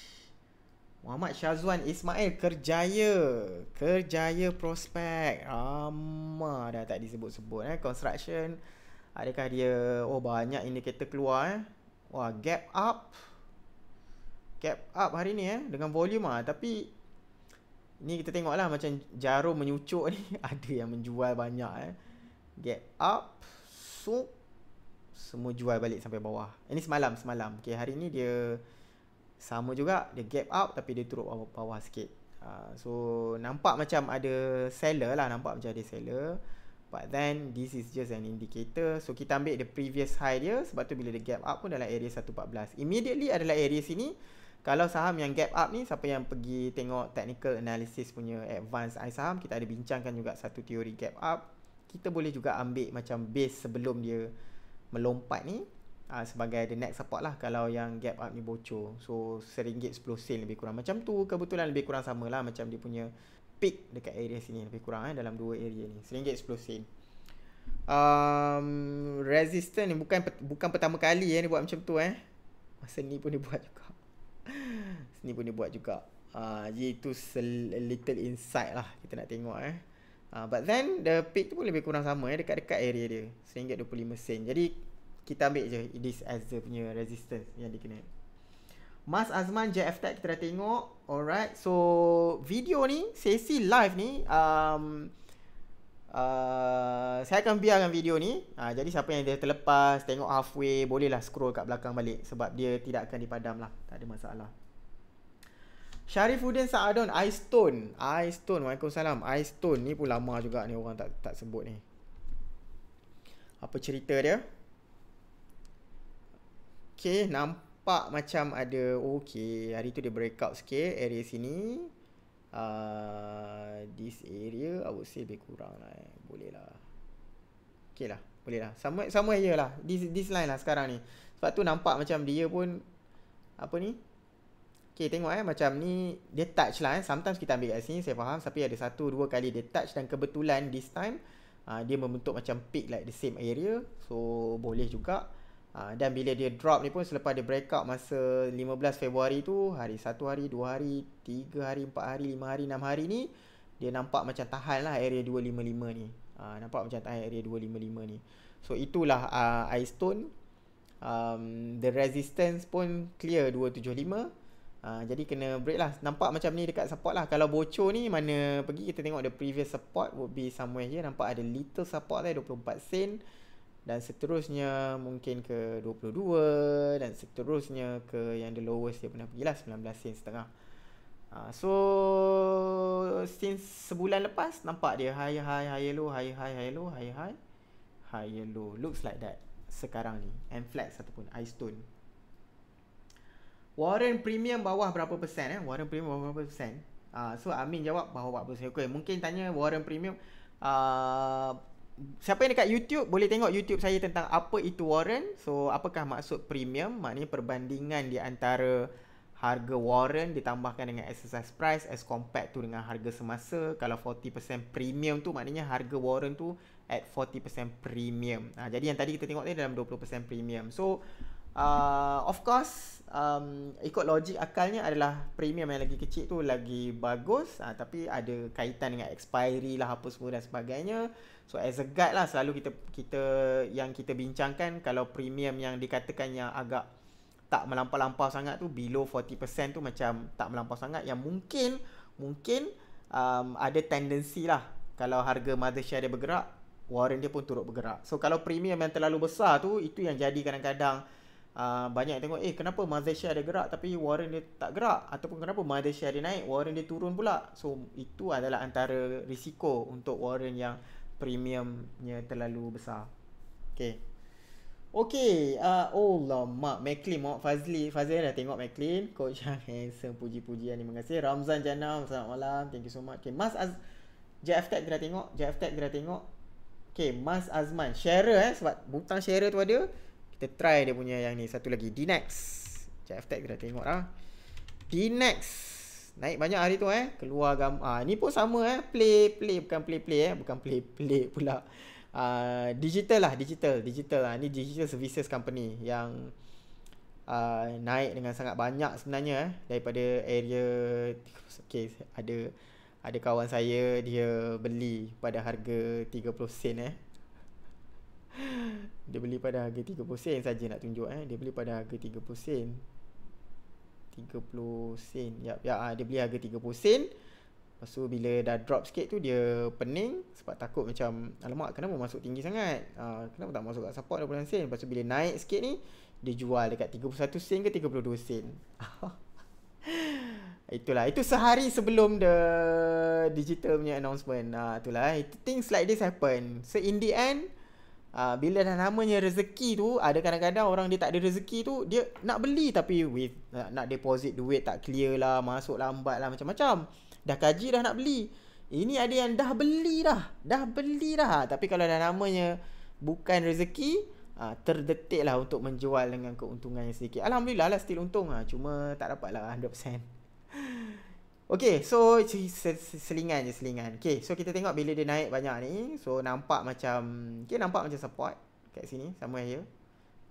Muhammad Syazwan Ismail kerjaya kerjaya prospek ramah dah tak disebut-sebut eh construction adakah dia oh banyak indikator keluar eh wah gap up gap up hari ni eh dengan volume ah tapi Ni kita tengok lah macam jarum menyucuk ni Ada yang menjual banyak eh Get up So Semua jual balik sampai bawah Ini eh, semalam semalam Okay hari ni dia Sama juga Dia gap up tapi dia turun bawah, bawah sikit uh, So nampak macam ada seller lah Nampak macam ada seller But then this is just an indicator So kita ambil the previous high dia Sebab tu bila dia gap up pun dalam area 114 Immediately adalah area sini kalau saham yang gap up ni siapa yang pergi tengok technical analysis punya advance AI saham kita ada bincangkan juga satu teori gap up. Kita boleh juga ambil macam base sebelum dia melompat ni uh, sebagai the next support lah kalau yang gap up ni bocor. So seringgit 10 lebih kurang macam tu kebetulan lebih kurang samalah macam dia punya peak dekat area sini lebih kurang eh dalam dua area ni. Seringgit 10 Um, resistance ni bukan bukan pertama kali eh dia buat macam tu eh. Masa ni pun dia buat juga ni boleh buat juga jadi uh, little insight lah kita nak tengok eh uh, but then the peak tu pun lebih kurang sama eh dekat-dekat area dia RM1.25 jadi kita ambil je this as the punya resistance yang dia kena Mas Azman JF Tech kita dah tengok alright so video ni sesi live ni um, Uh, saya akan biarkan video ni uh, Jadi siapa yang dia terlepas Tengok halfway Bolehlah scroll kat belakang balik Sebab dia tidak akan dipadam lah Tak ada masalah Syarifuddin Saadon Ice Stone. Ice Stone. Waalaikumsalam. Ice Stone ni pun lama juga ni orang tak tak sebut ni. Apa cerita dia? Okay, nampak macam ada okay. Hari tu dia breakout sikit area sini. Uh, this area I would say lebih kurang lah eh. Boleh lah. Okay lah. Boleh lah. Somewhere, somewhere here lah. This, this line lah sekarang ni. Sebab tu nampak macam dia pun apa ni? Okay tengok eh macam ni dia touch lah eh. Sometimes kita ambil kat sini saya faham tapi ada satu dua kali dia touch dan kebetulan this time uh, dia membentuk macam peak like the same area. So boleh juga. Uh, dan bila dia drop ni pun selepas dia break breakout masa 15 Februari tu hari satu hari, dua hari, tiga hari, empat hari, lima hari, enam hari ni dia nampak macam tahan lah area 255 ni. Uh, nampak macam tahan area 255 ni. So itulah uh, Ice Stone. Um, the resistance pun clear 275 Ha, jadi kena break lah. Nampak macam ni dekat support lah. Kalau bocor ni mana pergi kita tengok the previous support would be somewhere here. Nampak ada little support lah 24 sen. Dan seterusnya mungkin ke 22 dan seterusnya ke yang the lowest dia pernah pergi lah 19 sen setengah. Ha, so since sebulan lepas nampak dia high high high low high high high low high high high low looks like that sekarang ni. M flex ataupun ice stone. Warren premium bawah berapa persen eh? Warren premium bawah berapa persen? Uh, so Amin jawab bawah berapa persen. Okay, mungkin tanya Warren premium. Uh, siapa yang dekat YouTube boleh tengok YouTube saya tentang apa itu Warren. So apakah maksud premium? Maknanya perbandingan di antara harga Warren ditambahkan dengan exercise price as compared tu dengan harga semasa. Kalau 40% premium tu maknanya harga Warren tu at 40% premium. Uh, jadi yang tadi kita tengok ni dalam 20% premium. So uh, of course um, ikut logik akalnya adalah premium yang lagi kecil tu lagi bagus uh, tapi ada kaitan dengan expiry lah apa semua dan sebagainya so as a guide lah selalu kita kita yang kita bincangkan kalau premium yang dikatakan yang agak tak melampau-lampau sangat tu below 40% tu macam tak melampau sangat yang mungkin mungkin um, ada tendensi lah kalau harga mothershare dia bergerak warren dia pun turut bergerak so kalau premium yang terlalu besar tu itu yang jadi kadang-kadang Ah, banyak yang tengok eh kenapa Mazda share dia gerak tapi Warren dia tak gerak ataupun kenapa Mazda share dia naik Warren dia turun pula so itu adalah antara risiko untuk Warren yang premiumnya terlalu besar okay Okay, uh, ah, oh lama. McLean mak, Fazli, Fazli dah tengok McLean, coach yang handsome, puji-puji yang terima kasih, Ramzan Janam, selamat malam, thank you so much, okay, Mas Az, JF Tech dia dah tengok, JF Tech dia dah tengok, okay, Mas Azman, share, eh, sebab butang share tu ada, kita try dia punya yang ni Satu lagi D-Nex Sekejap tag kita tengok lah d Naik banyak hari tu eh Keluar gambar ah Ni pun sama eh Play play Bukan play play eh Bukan play play pula uh, Digital lah Digital Digital lah Ni digital services company Yang uh, Naik dengan sangat banyak sebenarnya eh Daripada area Okay Ada Ada kawan saya Dia beli Pada harga 30 sen eh dia beli pada harga 30 sen saja nak tunjuk eh. Dia beli pada harga 30 sen. 30 sen. Ya, ya ah, dia beli harga 30 sen. Lepas tu bila dah drop sikit tu dia pening sebab takut macam alamak kenapa masuk tinggi sangat? Uh, kenapa tak masuk kat support 20 sen? Lepas tu bila naik sikit ni dia jual dekat 31 sen ke 32 sen. itulah itu sehari sebelum the digital punya announcement. Ah itulah it, eh. things like this happen. So in the end Ah, bila dah namanya rezeki tu ada kadang-kadang orang dia tak ada rezeki tu dia nak beli tapi with nak, nak deposit duit tak clear lah masuk lambat lah macam-macam dah kaji dah nak beli ini ada yang dah beli dah dah beli dah tapi kalau dah namanya bukan rezeki Uh, terdetik lah untuk menjual dengan keuntungan yang sedikit Alhamdulillah lah still untung lah Cuma tak dapat lah 100% Okay, so selingan je selingan. Okay, so kita tengok bila dia naik banyak ni. So, nampak macam, okay, nampak macam support kat sini, somewhere here.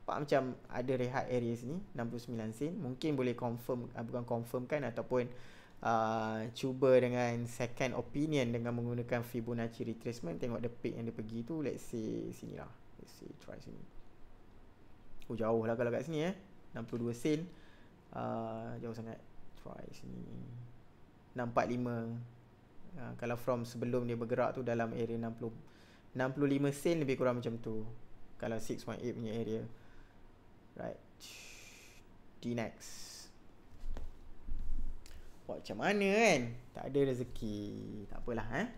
Nampak macam ada rehat area sini, 69 sen. Mungkin boleh confirm, ah, bukan kan ataupun uh, cuba dengan second opinion dengan menggunakan Fibonacci retracement. Tengok the peak yang dia pergi tu, let's say sini lah. Let's say try sini. Oh, jauh lah kalau kat sini eh. 62 sen. Uh, jauh sangat. Try sini. 645 ha, kalau from sebelum dia bergerak tu dalam area 60 65 sen lebih kurang macam tu kalau 618 punya area right D next buat macam mana kan tak ada rezeki tak apalah eh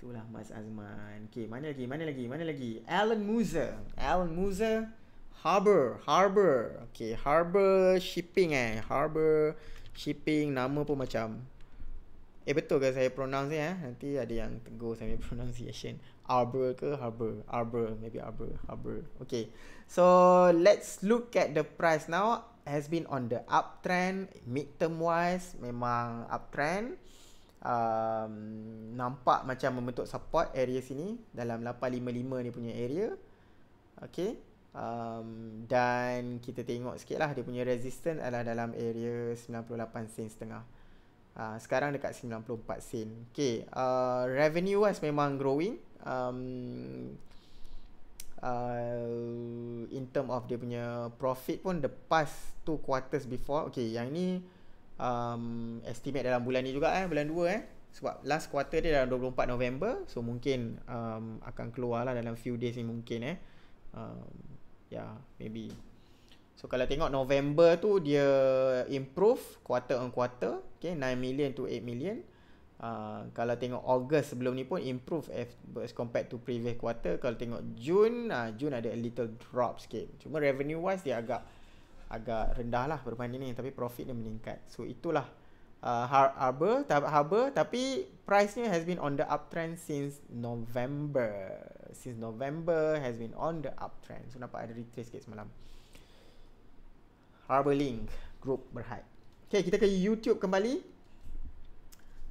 itulah Mas Azman okey mana lagi mana lagi mana lagi Alan Muzer. Alan Muzer. Harbor Harbor okey Harbor Shipping eh Harbor Shipping nama pun macam Eh betul ke saya pronounce ni eh? Nanti ada yang tegur saya pronunciation Arbor ke Harbor? Arbor, maybe Arbor, Harbor Okay, so let's look at the price now Has been on the uptrend mid-term wise memang uptrend um, Nampak macam membentuk support area sini Dalam 855 ni punya area Okay um, Dan kita tengok sikit lah Dia punya resistance adalah dalam area 98 sen setengah Ha, sekarang dekat 94 sen. Okay, uh, revenue wise memang growing. Um, uh, in term of dia punya profit pun the past two quarters before. Okay, yang ni um, estimate dalam bulan ni juga eh, bulan 2 eh. Sebab last quarter dia dalam 24 November. So mungkin um, akan keluar lah dalam few days ni mungkin eh. Um, yeah, maybe. So kalau tengok November tu dia improve quarter on quarter okay 9 million to 8 million uh, kalau tengok August sebelum ni pun improve as compared to previous quarter kalau tengok June uh, June ada a little drop sikit cuma revenue wise dia agak agak rendah lah berbanding ni tapi profit dia meningkat so itulah uh, ah, harbor, harbor tapi price ni has been on the uptrend since November since November has been on the uptrend so nampak ada retrace sikit semalam Harbor Link Group Berhad Okay, kita ke YouTube kembali.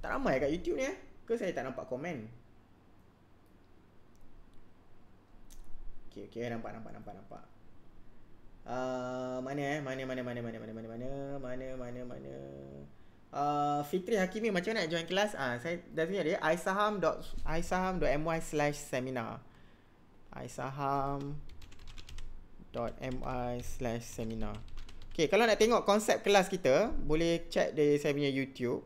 Tak ramai kat YouTube ni eh. Ke saya tak nampak komen? Okay, okay. Nampak, nampak, nampak, nampak. Uh, mana eh? Mana, mana, mana, mana, mana, mana, mana, mana, mana, mana. Uh, Fitri Hakimi macam mana nak join kelas? Ah, uh, saya dah tanya dia. Aisaham.my slash seminar. Aisaham.my slash seminar. Okay, kalau nak tengok konsep kelas kita, boleh check di saya punya YouTube.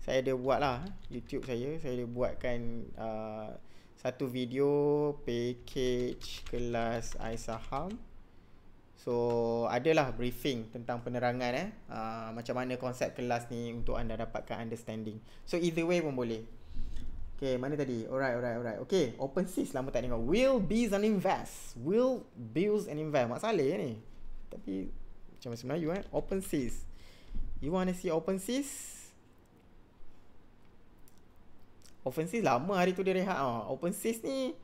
Saya ada buat lah, YouTube saya. Saya ada buatkan uh, satu video package kelas iSaham. So, adalah briefing tentang penerangan eh. Uh, macam mana konsep kelas ni untuk anda dapatkan understanding. So, either way pun boleh. Okay, mana tadi? Alright, alright, alright. Okay, OpenSys lama tak tengok. Will, Bees and Invest. Will, Bills and Invest. Mak ni. Tapi macam bahasa Melayu eh open seas you want to see open seas open seas lama hari tu dia rehat ah open seas ni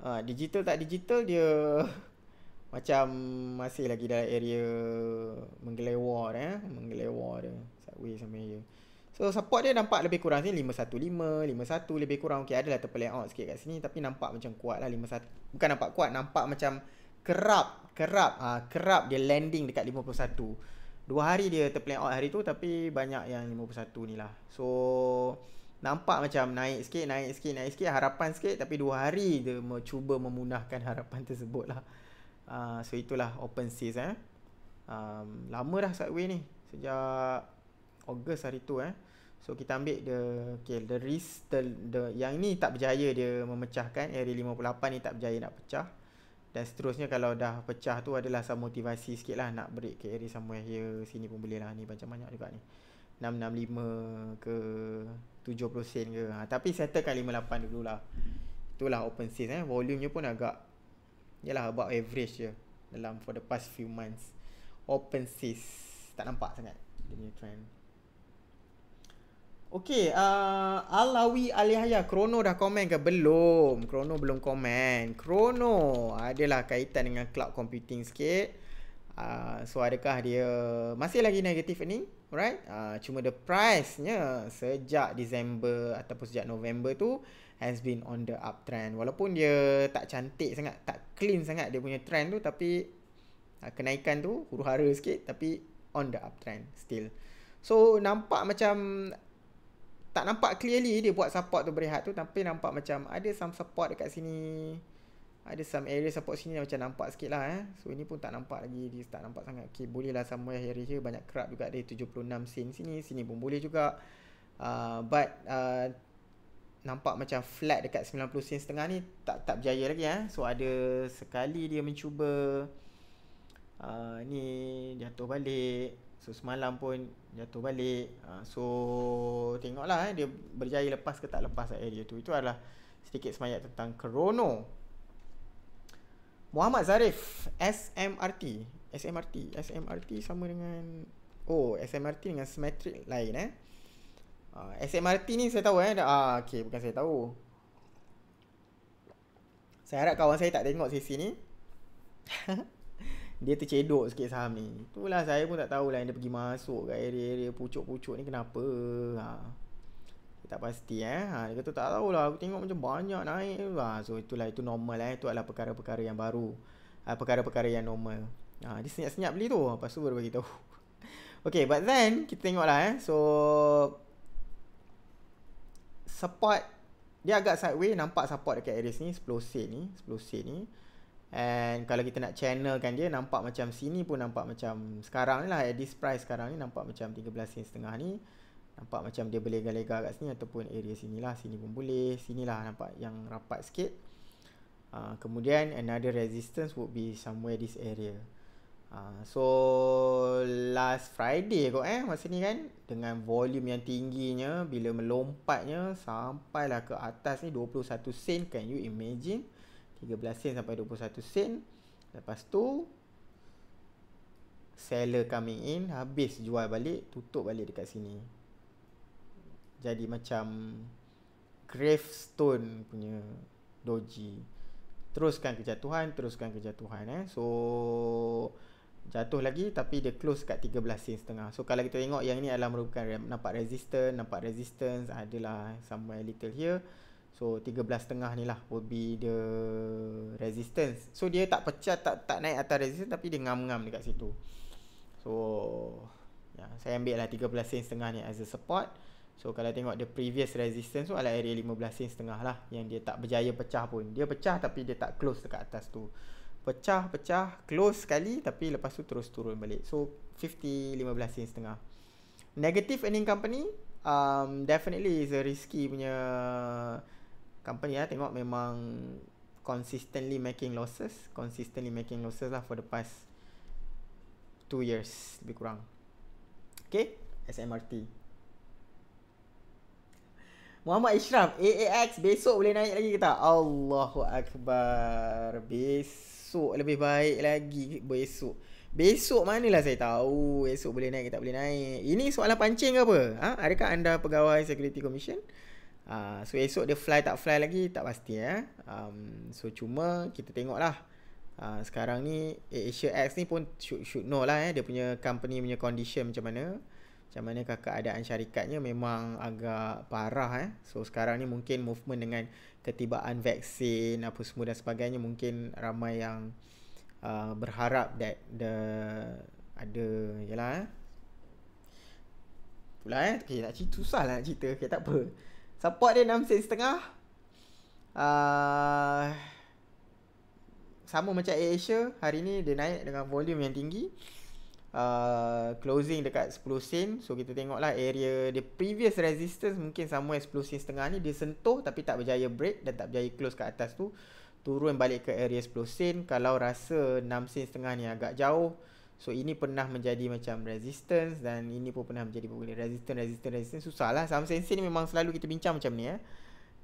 ah digital tak digital dia macam masih lagi dalam area menggelewar eh menggelewar dia subway sampai dia So support dia nampak lebih kurang sini 515, 51 lebih kurang okey adalah terpelay out sikit kat sini tapi nampak macam kuat lah 51. Bukan nampak kuat, nampak macam kerap kerap uh, kerap dia landing dekat 51. Dua hari dia terplay out hari tu tapi banyak yang 51 ni lah. So nampak macam naik sikit, naik sikit, naik sikit, harapan sikit tapi dua hari dia mencuba memunahkan harapan tersebut lah. Uh, so itulah open seas eh. Um, lama dah sideway ni. Sejak Ogos hari tu eh. So kita ambil the okay, the risk the, the, yang ni tak berjaya dia memecahkan area 58 ni tak berjaya nak pecah. Dan seterusnya kalau dah pecah tu adalah sama motivasi sikit lah nak break KRA okay, somewhere here, sini pun boleh lah ni macam banyak juga ni. 665 ke 70 sen ke. Ha, tapi settle kat 58 dulu lah. Itulah open sales eh. Volume dia pun agak yalah about average je dalam for the past few months. Open sales tak nampak sangat dia punya trend. Okay, uh, Alawi Alihaya, Krono dah komen ke? Belum, Krono belum komen. Krono adalah kaitan dengan cloud computing sikit. Uh, so adakah dia masih lagi negatif ni? Alright, uh, cuma the price-nya sejak Disember ataupun sejak November tu has been on the uptrend. Walaupun dia tak cantik sangat, tak clean sangat dia punya trend tu tapi uh, kenaikan tu huru-hara sikit tapi on the uptrend still. So nampak macam tak nampak clearly dia buat support tu berehat tu tapi nampak macam ada some support dekat sini ada some area support sini macam nampak sikit lah eh. So ini pun tak nampak lagi. Dia tak nampak sangat. Okay boleh lah somewhere area here. Banyak kerap juga ada 76 sen sini. Sini pun boleh juga. Uh, but uh, nampak macam flat dekat 90 sen setengah ni tak tak berjaya lagi. Eh. So ada sekali dia mencuba. Uh, ni jatuh balik. So semalam pun jatuh balik ha, so tengoklah eh, dia berjaya lepas ke tak lepas area tu itu adalah sedikit semayak tentang krono Muhammad Zarif SMRT SMRT SMRT sama dengan oh SMRT dengan Smetric lain eh uh, ha, SMRT ni saya tahu eh ah, okey bukan saya tahu saya harap kawan saya tak tengok sesi ni dia tercedok sikit saham ni. Itulah saya pun tak tahulah yang dia pergi masuk kat area-area pucuk-pucuk ni kenapa. Ha. Dia tak pasti eh. Ha. Dia kata tak tahulah aku tengok macam banyak naik. Ha. So itulah itu normal eh. Itu adalah perkara-perkara yang baru. Ha. Perkara-perkara yang normal. Ha. Dia senyap-senyap beli tu. Lepas tu baru beritahu. okay but then kita tengoklah eh. So support dia agak sideways nampak support dekat area ni. 10 sen ni 10 sen ni And kalau kita nak channel kan dia nampak macam sini pun nampak macam sekarang ni lah at this price sekarang ni nampak macam 13 sen setengah ni nampak macam dia berlega-lega kat sini ataupun area sini lah sini pun boleh lah nampak yang rapat sikit uh, kemudian another resistance would be somewhere this area uh, so last friday kot eh masa ni kan dengan volume yang tingginya bila melompatnya sampailah ke atas ni 21 sen can you imagine 13 sen sampai 21 sen Lepas tu Seller coming in Habis jual balik Tutup balik dekat sini Jadi macam Gravestone punya Doji Teruskan kejatuhan Teruskan kejatuhan eh. So Jatuh lagi Tapi dia close kat 13 sen setengah So kalau kita tengok Yang ni adalah merupakan Nampak resistance Nampak resistance Adalah Somewhere little here So 13.5 ni lah will be the resistance. So dia tak pecah tak tak naik atas resistance tapi dia ngam-ngam dekat situ. So ya, yeah, saya ambil lah 13 sen setengah ni as a support. So kalau tengok the previous resistance tu adalah area 15 sen setengah lah yang dia tak berjaya pecah pun. Dia pecah tapi dia tak close dekat atas tu. Pecah, pecah, close sekali tapi lepas tu terus turun balik. So 50 15 sen setengah. Negative earning company um, definitely is a risky punya company ya tengok memang consistently making losses consistently making losses lah for the past two years lebih kurang okay SMRT Muhammad Ishraf AAX besok boleh naik lagi ke tak Allahu Akbar besok lebih baik lagi besok Besok manalah saya tahu Besok boleh naik ke tak boleh naik Ini soalan pancing ke apa? Ha? Adakah anda pegawai security commission? Uh, so esok dia fly tak fly lagi tak pasti ya. Eh? Um, so cuma kita tengoklah. Uh, sekarang ni Asia X ni pun should, should know lah eh dia punya company punya condition macam mana. Macam mana keadaan syarikatnya memang agak parah eh. So sekarang ni mungkin movement dengan ketibaan vaksin apa semua dan sebagainya mungkin ramai yang uh, berharap that the ada yalah eh. Pula eh. Okay, nak cerita susah lah nak cerita. Okay, tak apa. Support dia 6 sen setengah. Uh, sama macam Asia, hari ni dia naik dengan volume yang tinggi. Uh, closing dekat 10 sen. So kita tengoklah area dia previous resistance mungkin somewhere 10 sen setengah ni dia sentuh tapi tak berjaya break dan tak berjaya close kat atas tu. Turun balik ke area 10 sen. Kalau rasa 6 sen setengah ni agak jauh, So ini pernah menjadi macam resistance dan ini pun pernah menjadi boleh resistance resistance resistance susah lah. sama sensi ni memang selalu kita bincang macam ni eh.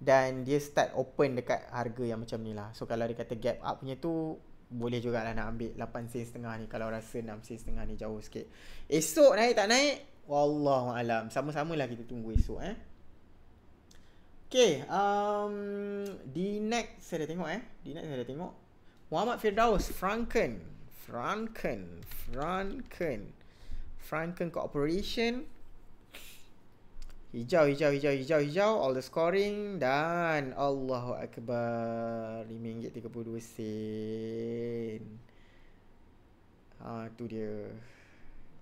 Dan dia start open dekat harga yang macam ni lah. So kalau dia kata gap up punya tu boleh juga lah nak ambil 8 sen setengah ni kalau rasa 6 sen setengah ni jauh sikit. Esok naik tak naik? Wallahu alam. sama lah kita tunggu esok eh. Okay, um, di next saya dah tengok eh. Di next saya dah tengok. Muhammad Firdaus, Franken. Franken Franken Franken Corporation Hijau, hijau, hijau, hijau, hijau All the scoring Dan Allahu Akbar RM5.32 sen ha, tu dia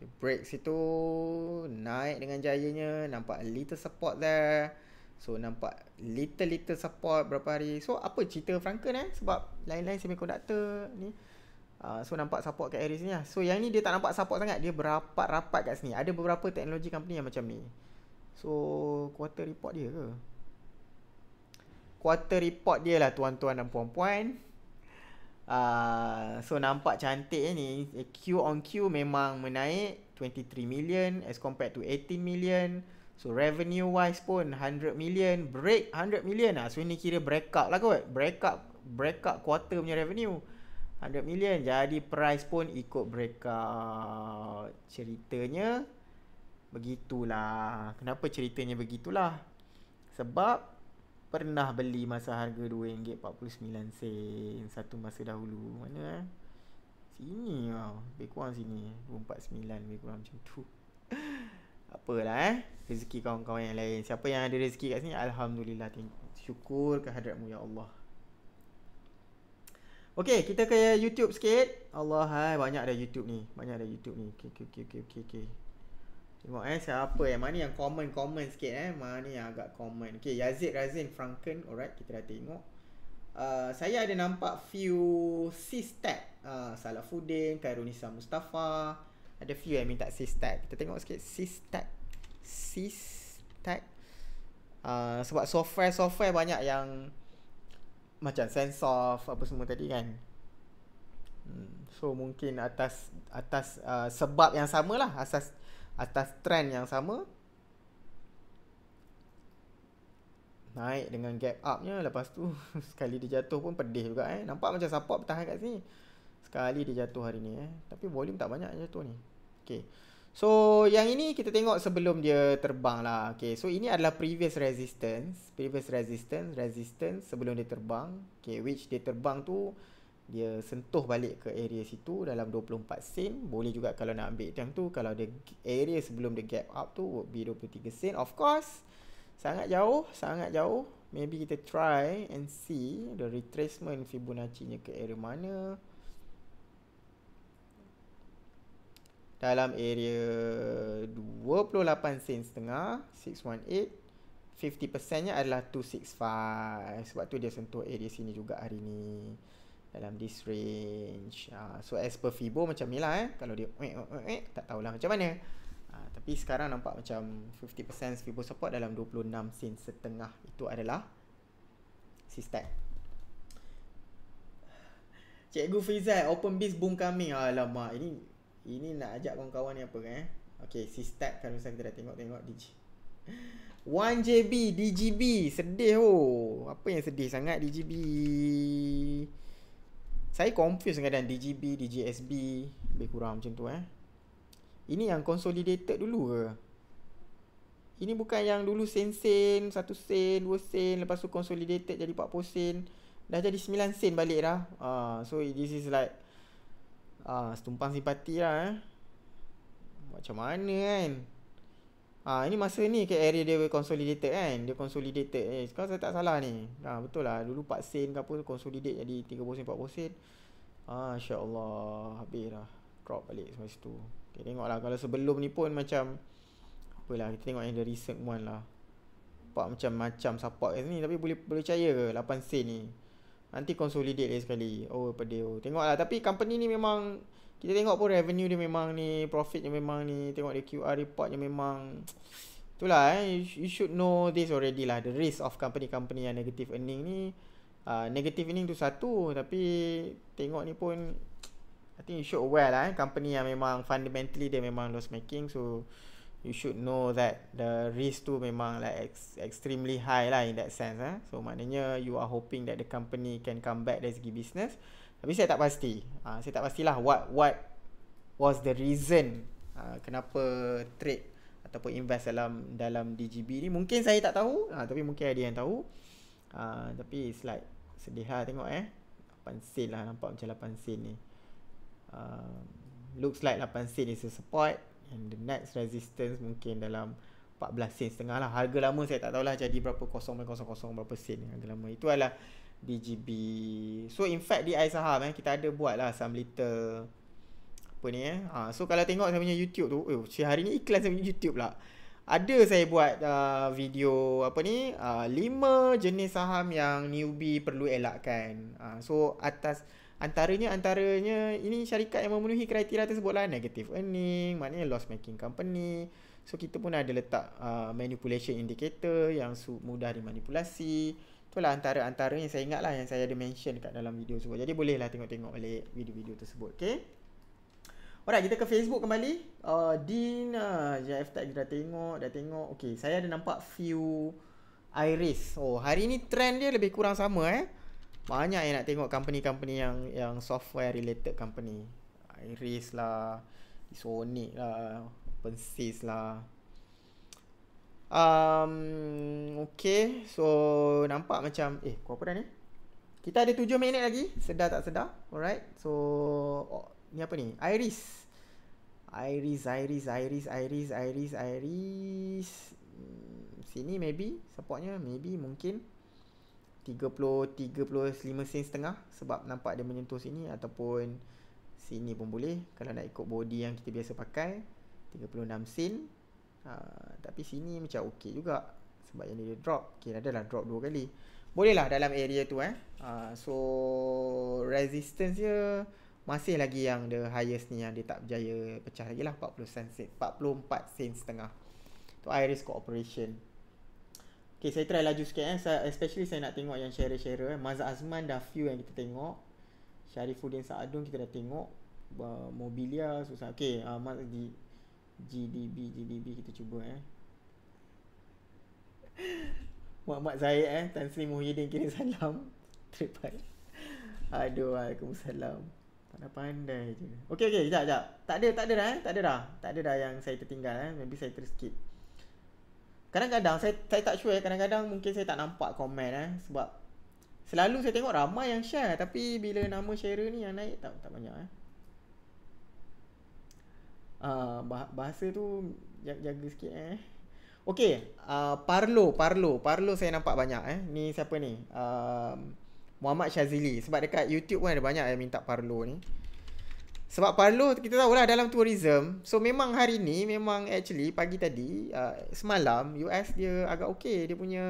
The break situ Naik dengan jayanya Nampak little support there So nampak little little support berapa hari So apa cerita Franken eh Sebab lain-lain semiconductor ni Ah, so nampak support kat area sini lah. So yang ni dia tak nampak support sangat. Dia berapat-rapat kat sini. Ada beberapa teknologi company yang macam ni. So quarter report dia ke? Quarter report dia lah tuan-tuan dan puan-puan. Uh, so nampak cantik eh, ni. Q on Q memang menaik 23 million as compared to 18 million. So revenue wise pun 100 million. Break 100 million lah. So ni kira breakout lah kot. Breakout, breakout quarter punya revenue. 100 million jadi price pun ikut breakout ceritanya begitulah kenapa ceritanya begitulah sebab pernah beli masa harga RM2.49 sen satu masa dahulu mana eh sini lah lebih kurang sini RM49 lebih kurang macam tu apalah eh rezeki kawan-kawan yang lain siapa yang ada rezeki kat sini Alhamdulillah syukur kehadratmu ya Allah Okey, kita ke YouTube sikit. Allah hai, banyak ada YouTube ni. Banyak ada YouTube ni. Okey, okey, okey, okey, okey. Tengok eh, siapa eh. Mana yang common, common sikit eh. Mana yang agak common. Okey, Yazid Razin Franken. Alright, kita dah tengok. Uh, saya ada nampak few sis tag. Uh, Salafuddin, Khairunisa Mustafa. Ada few yang minta sis tag. Kita tengok sikit sis tag. Sis tag. Uh, sebab software-software banyak yang macam sense of apa semua tadi kan hmm. so mungkin atas atas uh, sebab yang samalah asas atas trend yang sama naik dengan gap upnya lepas tu sekali dia jatuh pun pedih juga eh nampak macam support bertahan kat sini sekali dia jatuh hari ni eh tapi volume tak banyak jatuh ni okay So yang ini kita tengok sebelum dia terbang lah. Okay, so ini adalah previous resistance. Previous resistance, resistance sebelum dia terbang. Okay, which dia terbang tu dia sentuh balik ke area situ dalam 24 sen. Boleh juga kalau nak ambil time tu. Kalau dia area sebelum dia gap up tu would be 23 sen. Of course, sangat jauh, sangat jauh. Maybe kita try and see the retracement Fibonacci-nya ke area mana. dalam area 28 sen setengah 618 50% nya adalah 265 sebab tu dia sentuh area sini juga hari ni dalam this range uh, so as per fibo macam ni lah eh kalau dia eh, eh, eh, eh tak tahulah macam mana uh, tapi sekarang nampak macam 50% fibo support dalam 26 sen setengah itu adalah sistem Cikgu Fizal, open beast boom coming. Alamak, ini ini nak ajak kawan-kawan ni apa kan eh? Okay, si stack kalau misalnya kita dah tengok-tengok DJ 1JB, DGB, sedih oh Apa yang sedih sangat DGB Saya confuse dengan kadang DGB, DGSB Lebih kurang macam tu eh Ini yang consolidated dulu ke? Ini bukan yang dulu sen-sen, satu sen, dua sen Lepas tu consolidated jadi 40 sen Dah jadi 9 sen balik dah uh, So this is like Ah, setumpang simpati lah eh. Macam mana kan? Ah, ini masa ni ke area dia consolidated kan? Dia consolidated. Eh, sekarang saya tak salah ni. Ah, betul lah. Dulu 4 sen ke apa consolidate jadi 30 sen, 40 sen. Ah, insyaAllah. Habis lah. Drop balik semasa tu. Okay, lah kalau sebelum ni pun macam apalah kita tengok yang the recent one lah. Nampak macam macam support kat sini tapi boleh boleh percaya ke 8 sen ni? Nanti consolidate dia sekali Oh per day oh. Tengok lah Tapi company ni memang Kita tengok pun revenue dia memang ni Profit dia memang ni Tengok dia QR report dia memang Itulah eh You should know this already lah The risk of company-company yang negative earning ni uh, Negative earning tu satu Tapi Tengok ni pun I think you should aware lah eh Company yang memang fundamentally dia memang loss making So you should know that the risk tu memang like ex- extremely high lah in that sense eh. So maknanya you are hoping that the company can come back dari segi business. Tapi saya tak pasti. Ah uh, saya tak pastilah what what was the reason uh, kenapa trade ataupun invest dalam dalam DGB ni. Mungkin saya tak tahu, uh, tapi mungkin ada yang tahu. Ah uh, tapi it's like sedih lah tengok eh. 8 sen lah nampak macam 8 sen ni. Uh, looks like 8 sen is a support. And the next resistance mungkin dalam 14 sen setengah lah Harga lama saya tak tahulah jadi berapa kosong kosong kosong berapa sen harga lama Itu adalah DGB. So in fact di iSaham eh, kita ada buat lah some little Apa ni eh ha, So kalau tengok saya punya YouTube tu Eh si hari ni iklan saya punya YouTube lah ada saya buat uh, video apa ni uh, 5 jenis saham yang newbie perlu elakkan uh, so atas Antaranya antaranya ini syarikat yang memenuhi kriteria tersebut lah negative earning, maknanya loss making company. So kita pun ada letak uh, manipulation indicator yang mudah dimanipulasi. Itulah antara-antara yang saya ingat lah yang saya ada mention kat dalam video tersebut. Jadi bolehlah tengok-tengok balik video-video tersebut. Okay. Alright, kita ke Facebook kembali. Uh, Dean, uh, JF tak dah tengok, dah tengok. Okay, saya ada nampak few iris. Oh, hari ni trend dia lebih kurang sama eh banyak yang nak tengok company-company yang yang software related company. Iris lah, Sonic lah, Pensis lah. Um, okay, so nampak macam, eh kau apa dah ni? Kita ada tujuh minit lagi, sedar tak sedar? Alright, so oh, ni apa ni? Iris. Iris, Iris, Iris, Iris, Iris, Iris. Hmm, sini maybe supportnya, maybe mungkin. 30-35 sen setengah sebab nampak dia menyentuh sini ataupun sini pun boleh kalau nak ikut body yang kita biasa pakai 36 sen uh, tapi sini macam ok juga sebab yang dia drop okey lah drop dua kali bolehlah dalam area tu eh uh, so resistance dia masih lagi yang the highest ni yang dia tak berjaya pecah lagi lah 40 sen 44 sen setengah tu iris cooperation Okay, saya try laju sikit eh. Especially saya nak tengok yang share-share eh. Mazat Azman dah few yang kita tengok. Syarifuddin Saadun kita dah tengok. Uh, Mobilia susah. Okay, uh, ah, Mazat G- GDB, GDB kita cuba eh. Muhammad Zahid eh. Tan Sri Muhyiddin kirim salam. Terbaik. Aduh, Waalaikumsalam. Pandai-pandai Okay, okay, sekejap, sekejap. Tak ada, tak ada dah eh. Tak ada dah. Tak ada dah yang saya tertinggal eh. Maybe saya terskip. skip. Kadang-kadang saya saya tak sure kadang-kadang mungkin saya tak nampak komen eh sebab selalu saya tengok ramai yang share tapi bila nama share ni yang naik tak tak banyak eh. Uh, bahasa tu jaga, jaga sikit eh. Okey, uh, Parlo, Parlo, Parlo saya nampak banyak eh. Ni siapa ni? Uh, Muhammad Syazili sebab dekat YouTube pun ada banyak yang minta Parlo ni sebab Parlo kita tahu lah dalam tourism. So memang hari ni memang actually pagi tadi uh, semalam US dia agak okey dia punya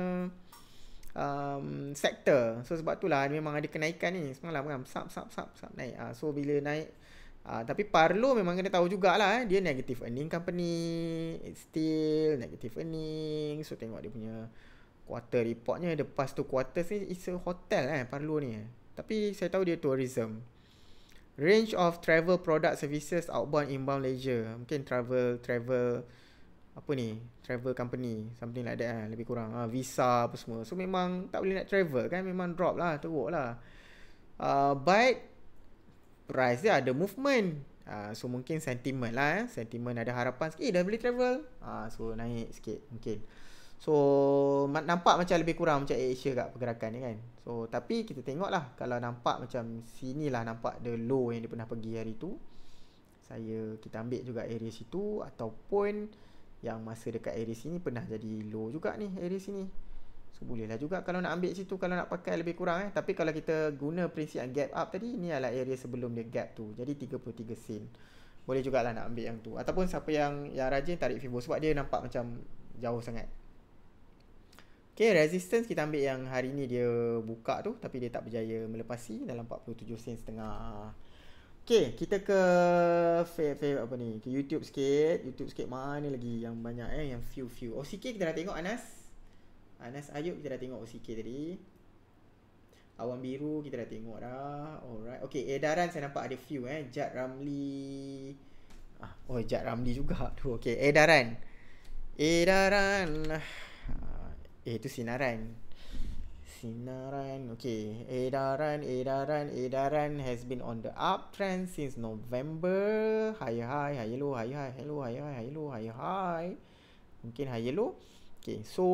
um, sektor. So sebab tu lah memang ada kenaikan ni semalam kan. Sap, sap, sap, sap naik. Uh, so bila naik. Uh, tapi Parlo memang kena tahu jugalah eh. Dia negative earning company. It's still negative earning. So tengok dia punya quarter reportnya. Lepas tu quarter ni it's a hotel eh Parlo ni. Tapi saya tahu dia tourism range of travel product services outbound inbound leisure mungkin travel travel apa ni travel company something like that kan lebih kurang ha, visa apa semua so memang tak boleh nak travel kan memang drop lah teruk lah uh, but price dia ada movement uh, so mungkin sentiment lah eh. sentiment ada harapan sikit eh dah boleh travel uh, so naik sikit mungkin So nampak macam lebih kurang macam Asia kat pergerakan ni kan. So tapi kita tengok lah kalau nampak macam sini lah nampak the low yang dia pernah pergi hari tu. Saya kita ambil juga area situ ataupun yang masa dekat area sini pernah jadi low juga ni area sini. So bolehlah juga kalau nak ambil situ kalau nak pakai lebih kurang eh. Tapi kalau kita guna prinsip yang gap up tadi ni adalah area sebelum dia gap tu. Jadi 33 sen. Boleh jugalah nak ambil yang tu ataupun siapa yang yang rajin tarik fibo sebab dia nampak macam jauh sangat. Okay, resistance kita ambil yang hari ni dia buka tu tapi dia tak berjaya melepasi dalam 47 sen setengah. Okay, kita ke fair, fair, apa ni? Ke YouTube sikit. YouTube sikit mana lagi yang banyak eh yang few few. OCK kita dah tengok Anas. Anas Ayub kita dah tengok OCK tadi. Awan biru kita dah tengok dah. Alright. Okay, edaran saya nampak ada few eh. Jad Ramli. Ah, oh Jad Ramli juga tu. Okay, edaran. Edaran. Lah. Eh itu sinaran Sinaran Okay Edaran Edaran Edaran Has been on the uptrend Since November Hi hi Hi hello Hi hi Hello hi hi Hello hi hi Mungkin hi hello Okay so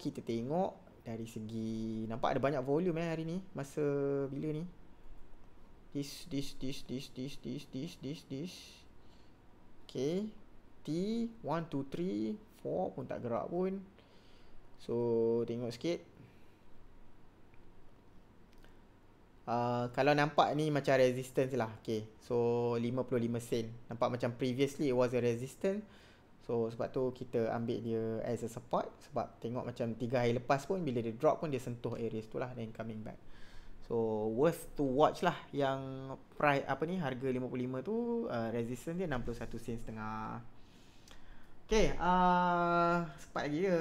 Kita tengok Dari segi Nampak ada banyak volume eh hari ni Masa Bila ni This This This This This This This This This Okay T 1, 2, 3 4 pun tak gerak pun So tengok sikit uh, Kalau nampak ni macam resistance lah okay. So 55 sen Nampak macam previously it was a resistance So sebab tu kita ambil dia as a support Sebab tengok macam 3 hari lepas pun Bila dia drop pun dia sentuh areas tu lah Then coming back So worth to watch lah Yang price apa ni harga 55 tu uh, Resistance dia 61 sen setengah Okay uh, Sepat lagi ke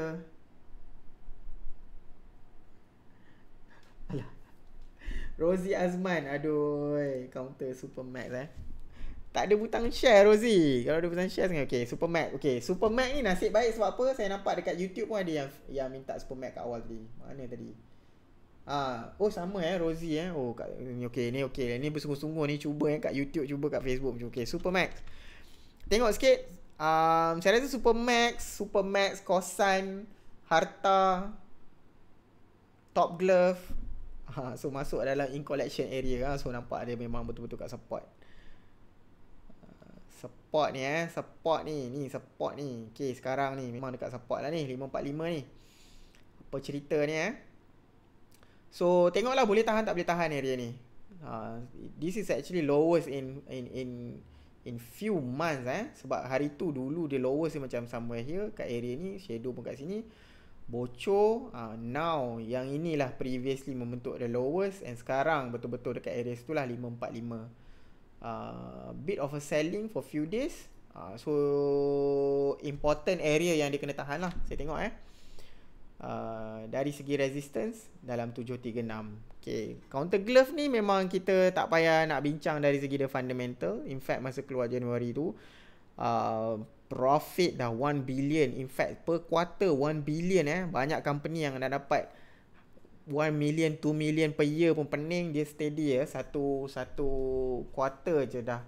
Rosie Azman Aduh eh, Counter Supermax eh tak ada butang share Rosie. Kalau ada butang share sangat. Okay, Super Mac. Okay, Super Mac ni nasib baik sebab apa? Saya nampak dekat YouTube pun ada yang yang minta Super Mac kat awal tadi. Mana tadi? Ah, oh sama eh Rosie eh. Oh, kat, ni okay. Ni okay. Ni bersungguh-sungguh ni cuba eh kat YouTube, cuba kat Facebook. Okay, Super Mac. Tengok sikit. Um, saya rasa Super Max, Super Max, Kosan, Harta, Top Glove. Ha, so masuk dalam in collection area ha. So nampak dia memang betul-betul kat support uh, Support ni eh Support ni Ni support ni Okay sekarang ni Memang dekat support lah ni 545 ni Apa cerita ni eh So tengoklah boleh tahan tak boleh tahan area ni ha, This is actually lowest in In in in few months eh Sebab hari tu dulu dia lowest dia macam somewhere here Kat area ni Shadow pun kat sini bocor uh, now yang inilah previously membentuk the lowest and sekarang betul-betul dekat area tu lah 545 uh, ah, bit of a selling for few days uh, so important area yang dia kena tahan lah saya tengok eh Uh, dari segi resistance dalam 736. Okay. Counter glove ni memang kita tak payah nak bincang dari segi the fundamental. In fact, masa keluar Januari tu, uh, profit dah 1 billion in fact per quarter 1 billion eh banyak company yang dah dapat 1 million 2 million per year pun pening dia steady ya eh. satu satu quarter je dah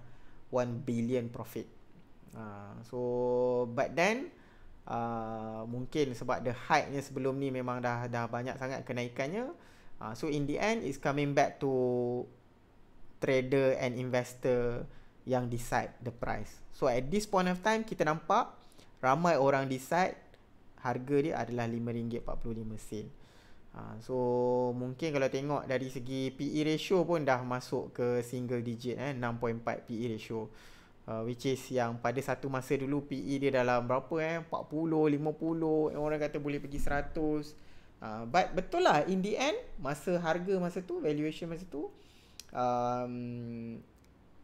1 billion profit uh, so but then uh, mungkin sebab the hype nya sebelum ni memang dah dah banyak sangat kenaikannya uh, so in the end is coming back to trader and investor yang decide the price. So at this point of time kita nampak ramai orang decide harga dia adalah RM5.45 sen. Ha, so mungkin kalau tengok dari segi PE ratio pun dah masuk ke single digit eh 6.4 PE ratio. Uh, which is yang pada satu masa dulu PE dia dalam berapa eh 40 50 eh, orang kata boleh pergi 100 uh, ha, but betul lah in the end masa harga masa tu valuation masa tu um,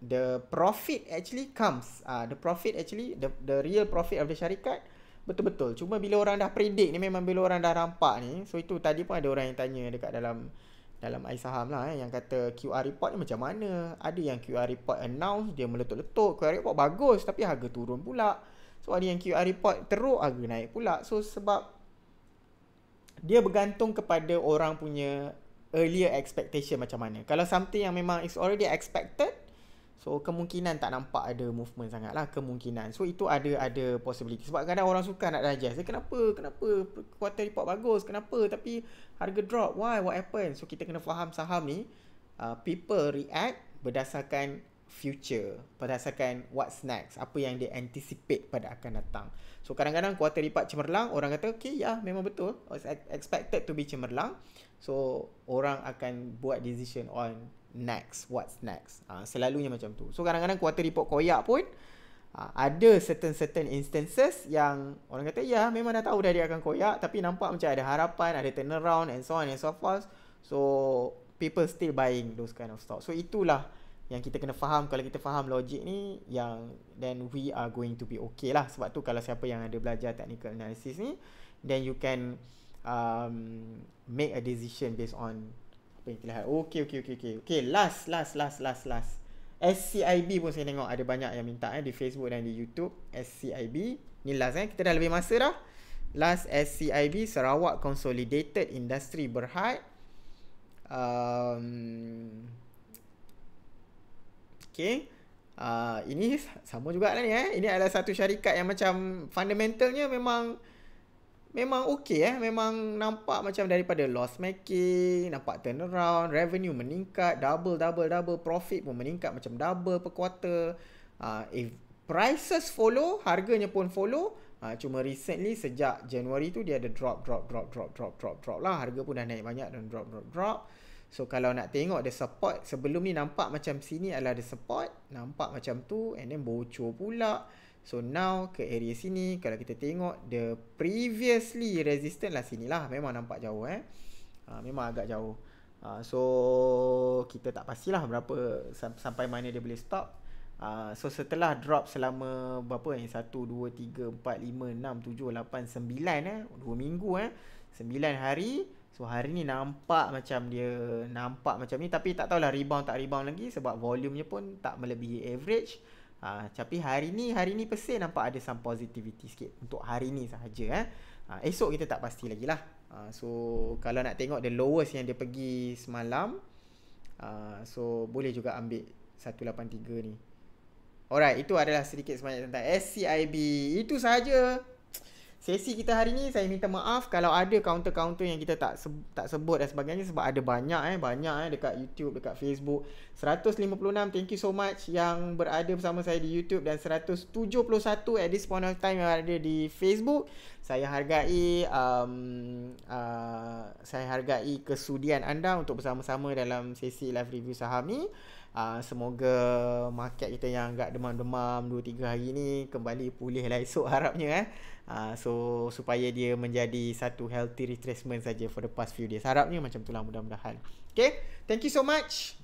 the profit actually comes ah uh, the profit actually the the real profit of the syarikat betul-betul cuma bila orang dah predict ni memang bila orang dah nampak ni so itu tadi pun ada orang yang tanya dekat dalam dalam AI saham lah eh, yang kata QR report ni macam mana ada yang QR report announce dia meletup-letup QR report bagus tapi harga turun pula so ada yang QR report teruk harga naik pula so sebab dia bergantung kepada orang punya earlier expectation macam mana kalau something yang memang is already expected So kemungkinan tak nampak ada movement sangat lah Kemungkinan So itu ada ada possibility Sebab kadang orang suka nak digest eh, Kenapa? Kenapa? Quarter report bagus Kenapa? Tapi harga drop Why? What happened? So kita kena faham saham ni uh, People react berdasarkan future Berdasarkan what's next Apa yang dia anticipate pada akan datang So kadang-kadang quarter report cemerlang Orang kata okay ya yeah, memang betul It's expected to be cemerlang So orang akan buat decision on next what's next uh, selalunya macam tu so kadang-kadang quarter report koyak pun uh, ada certain certain instances yang orang kata ya memang dah tahu dah dia akan koyak tapi nampak macam ada harapan ada turnaround and so on and so forth so people still buying those kind of stock so itulah yang kita kena faham kalau kita faham logik ni yang then we are going to be okay lah sebab tu kalau siapa yang ada belajar technical analysis ni then you can um, make a decision based on apa yang terlihat. Okey okey okey okey. Okey last last last last last. SCIB pun saya tengok ada banyak yang minta eh di Facebook dan di YouTube SCIB. Ni last eh kita dah lebih masa dah. Last SCIB Sarawak Consolidated Industry Berhad. Um, okay. Uh, ini sama juga lah ni eh. Ini adalah satu syarikat yang macam fundamentalnya memang Memang okey eh. Memang nampak macam daripada loss making. Nampak turnaround. Revenue meningkat. Double, double, double. Profit pun meningkat macam double per quarter. Uh, if prices follow. Harganya pun follow. Uh, cuma recently sejak Januari tu dia ada drop, drop, drop, drop, drop, drop, drop lah. Harga pun dah naik banyak dan drop, drop, drop. So kalau nak tengok ada support. Sebelum ni nampak macam sini adalah ada support. Nampak macam tu. And then bocor pula. So now ke area sini kalau kita tengok the previously resistant lah sini lah memang nampak jauh eh. Ha, memang agak jauh. Ha, so kita tak pastilah berapa sampai mana dia boleh stop. Ha, so setelah drop selama berapa yang 1, 2, 3, 4, 5, 6, 7, 8, 9 eh. 2 eh. minggu eh. 9 hari. So hari ni nampak macam dia nampak macam ni tapi tak tahulah rebound tak rebound lagi sebab volume pun tak melebihi average. Ha, tapi hari ni, hari ni persen nampak ada some positivity sikit untuk hari ni sahaja. Eh. Ha, esok kita tak pasti lagi lah. Ha, so kalau nak tengok the lowest yang dia pergi semalam, ha, so boleh juga ambil 183 ni. Alright, itu adalah sedikit sebanyak tentang SCIB. Itu sahaja sesi kita hari ni saya minta maaf kalau ada counter-counter yang kita tak tak sebut dan sebagainya sebab ada banyak eh banyak eh dekat YouTube dekat Facebook 156 thank you so much yang berada bersama saya di YouTube dan 171 at this point of time yang ada di Facebook saya hargai um, uh, saya hargai kesudian anda untuk bersama-sama dalam sesi live review saham ni uh, semoga market kita yang agak demam-demam 2-3 hari ni kembali pulih lah esok harapnya eh. Uh, so supaya dia menjadi satu healthy retracement saja for the past few days. Harapnya macam itulah mudah-mudahan. Okay, thank you so much.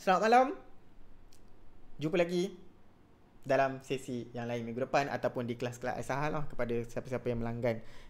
Selamat malam. Jumpa lagi dalam sesi yang lain minggu depan ataupun di kelas-kelas asahal lah kepada siapa-siapa yang melanggan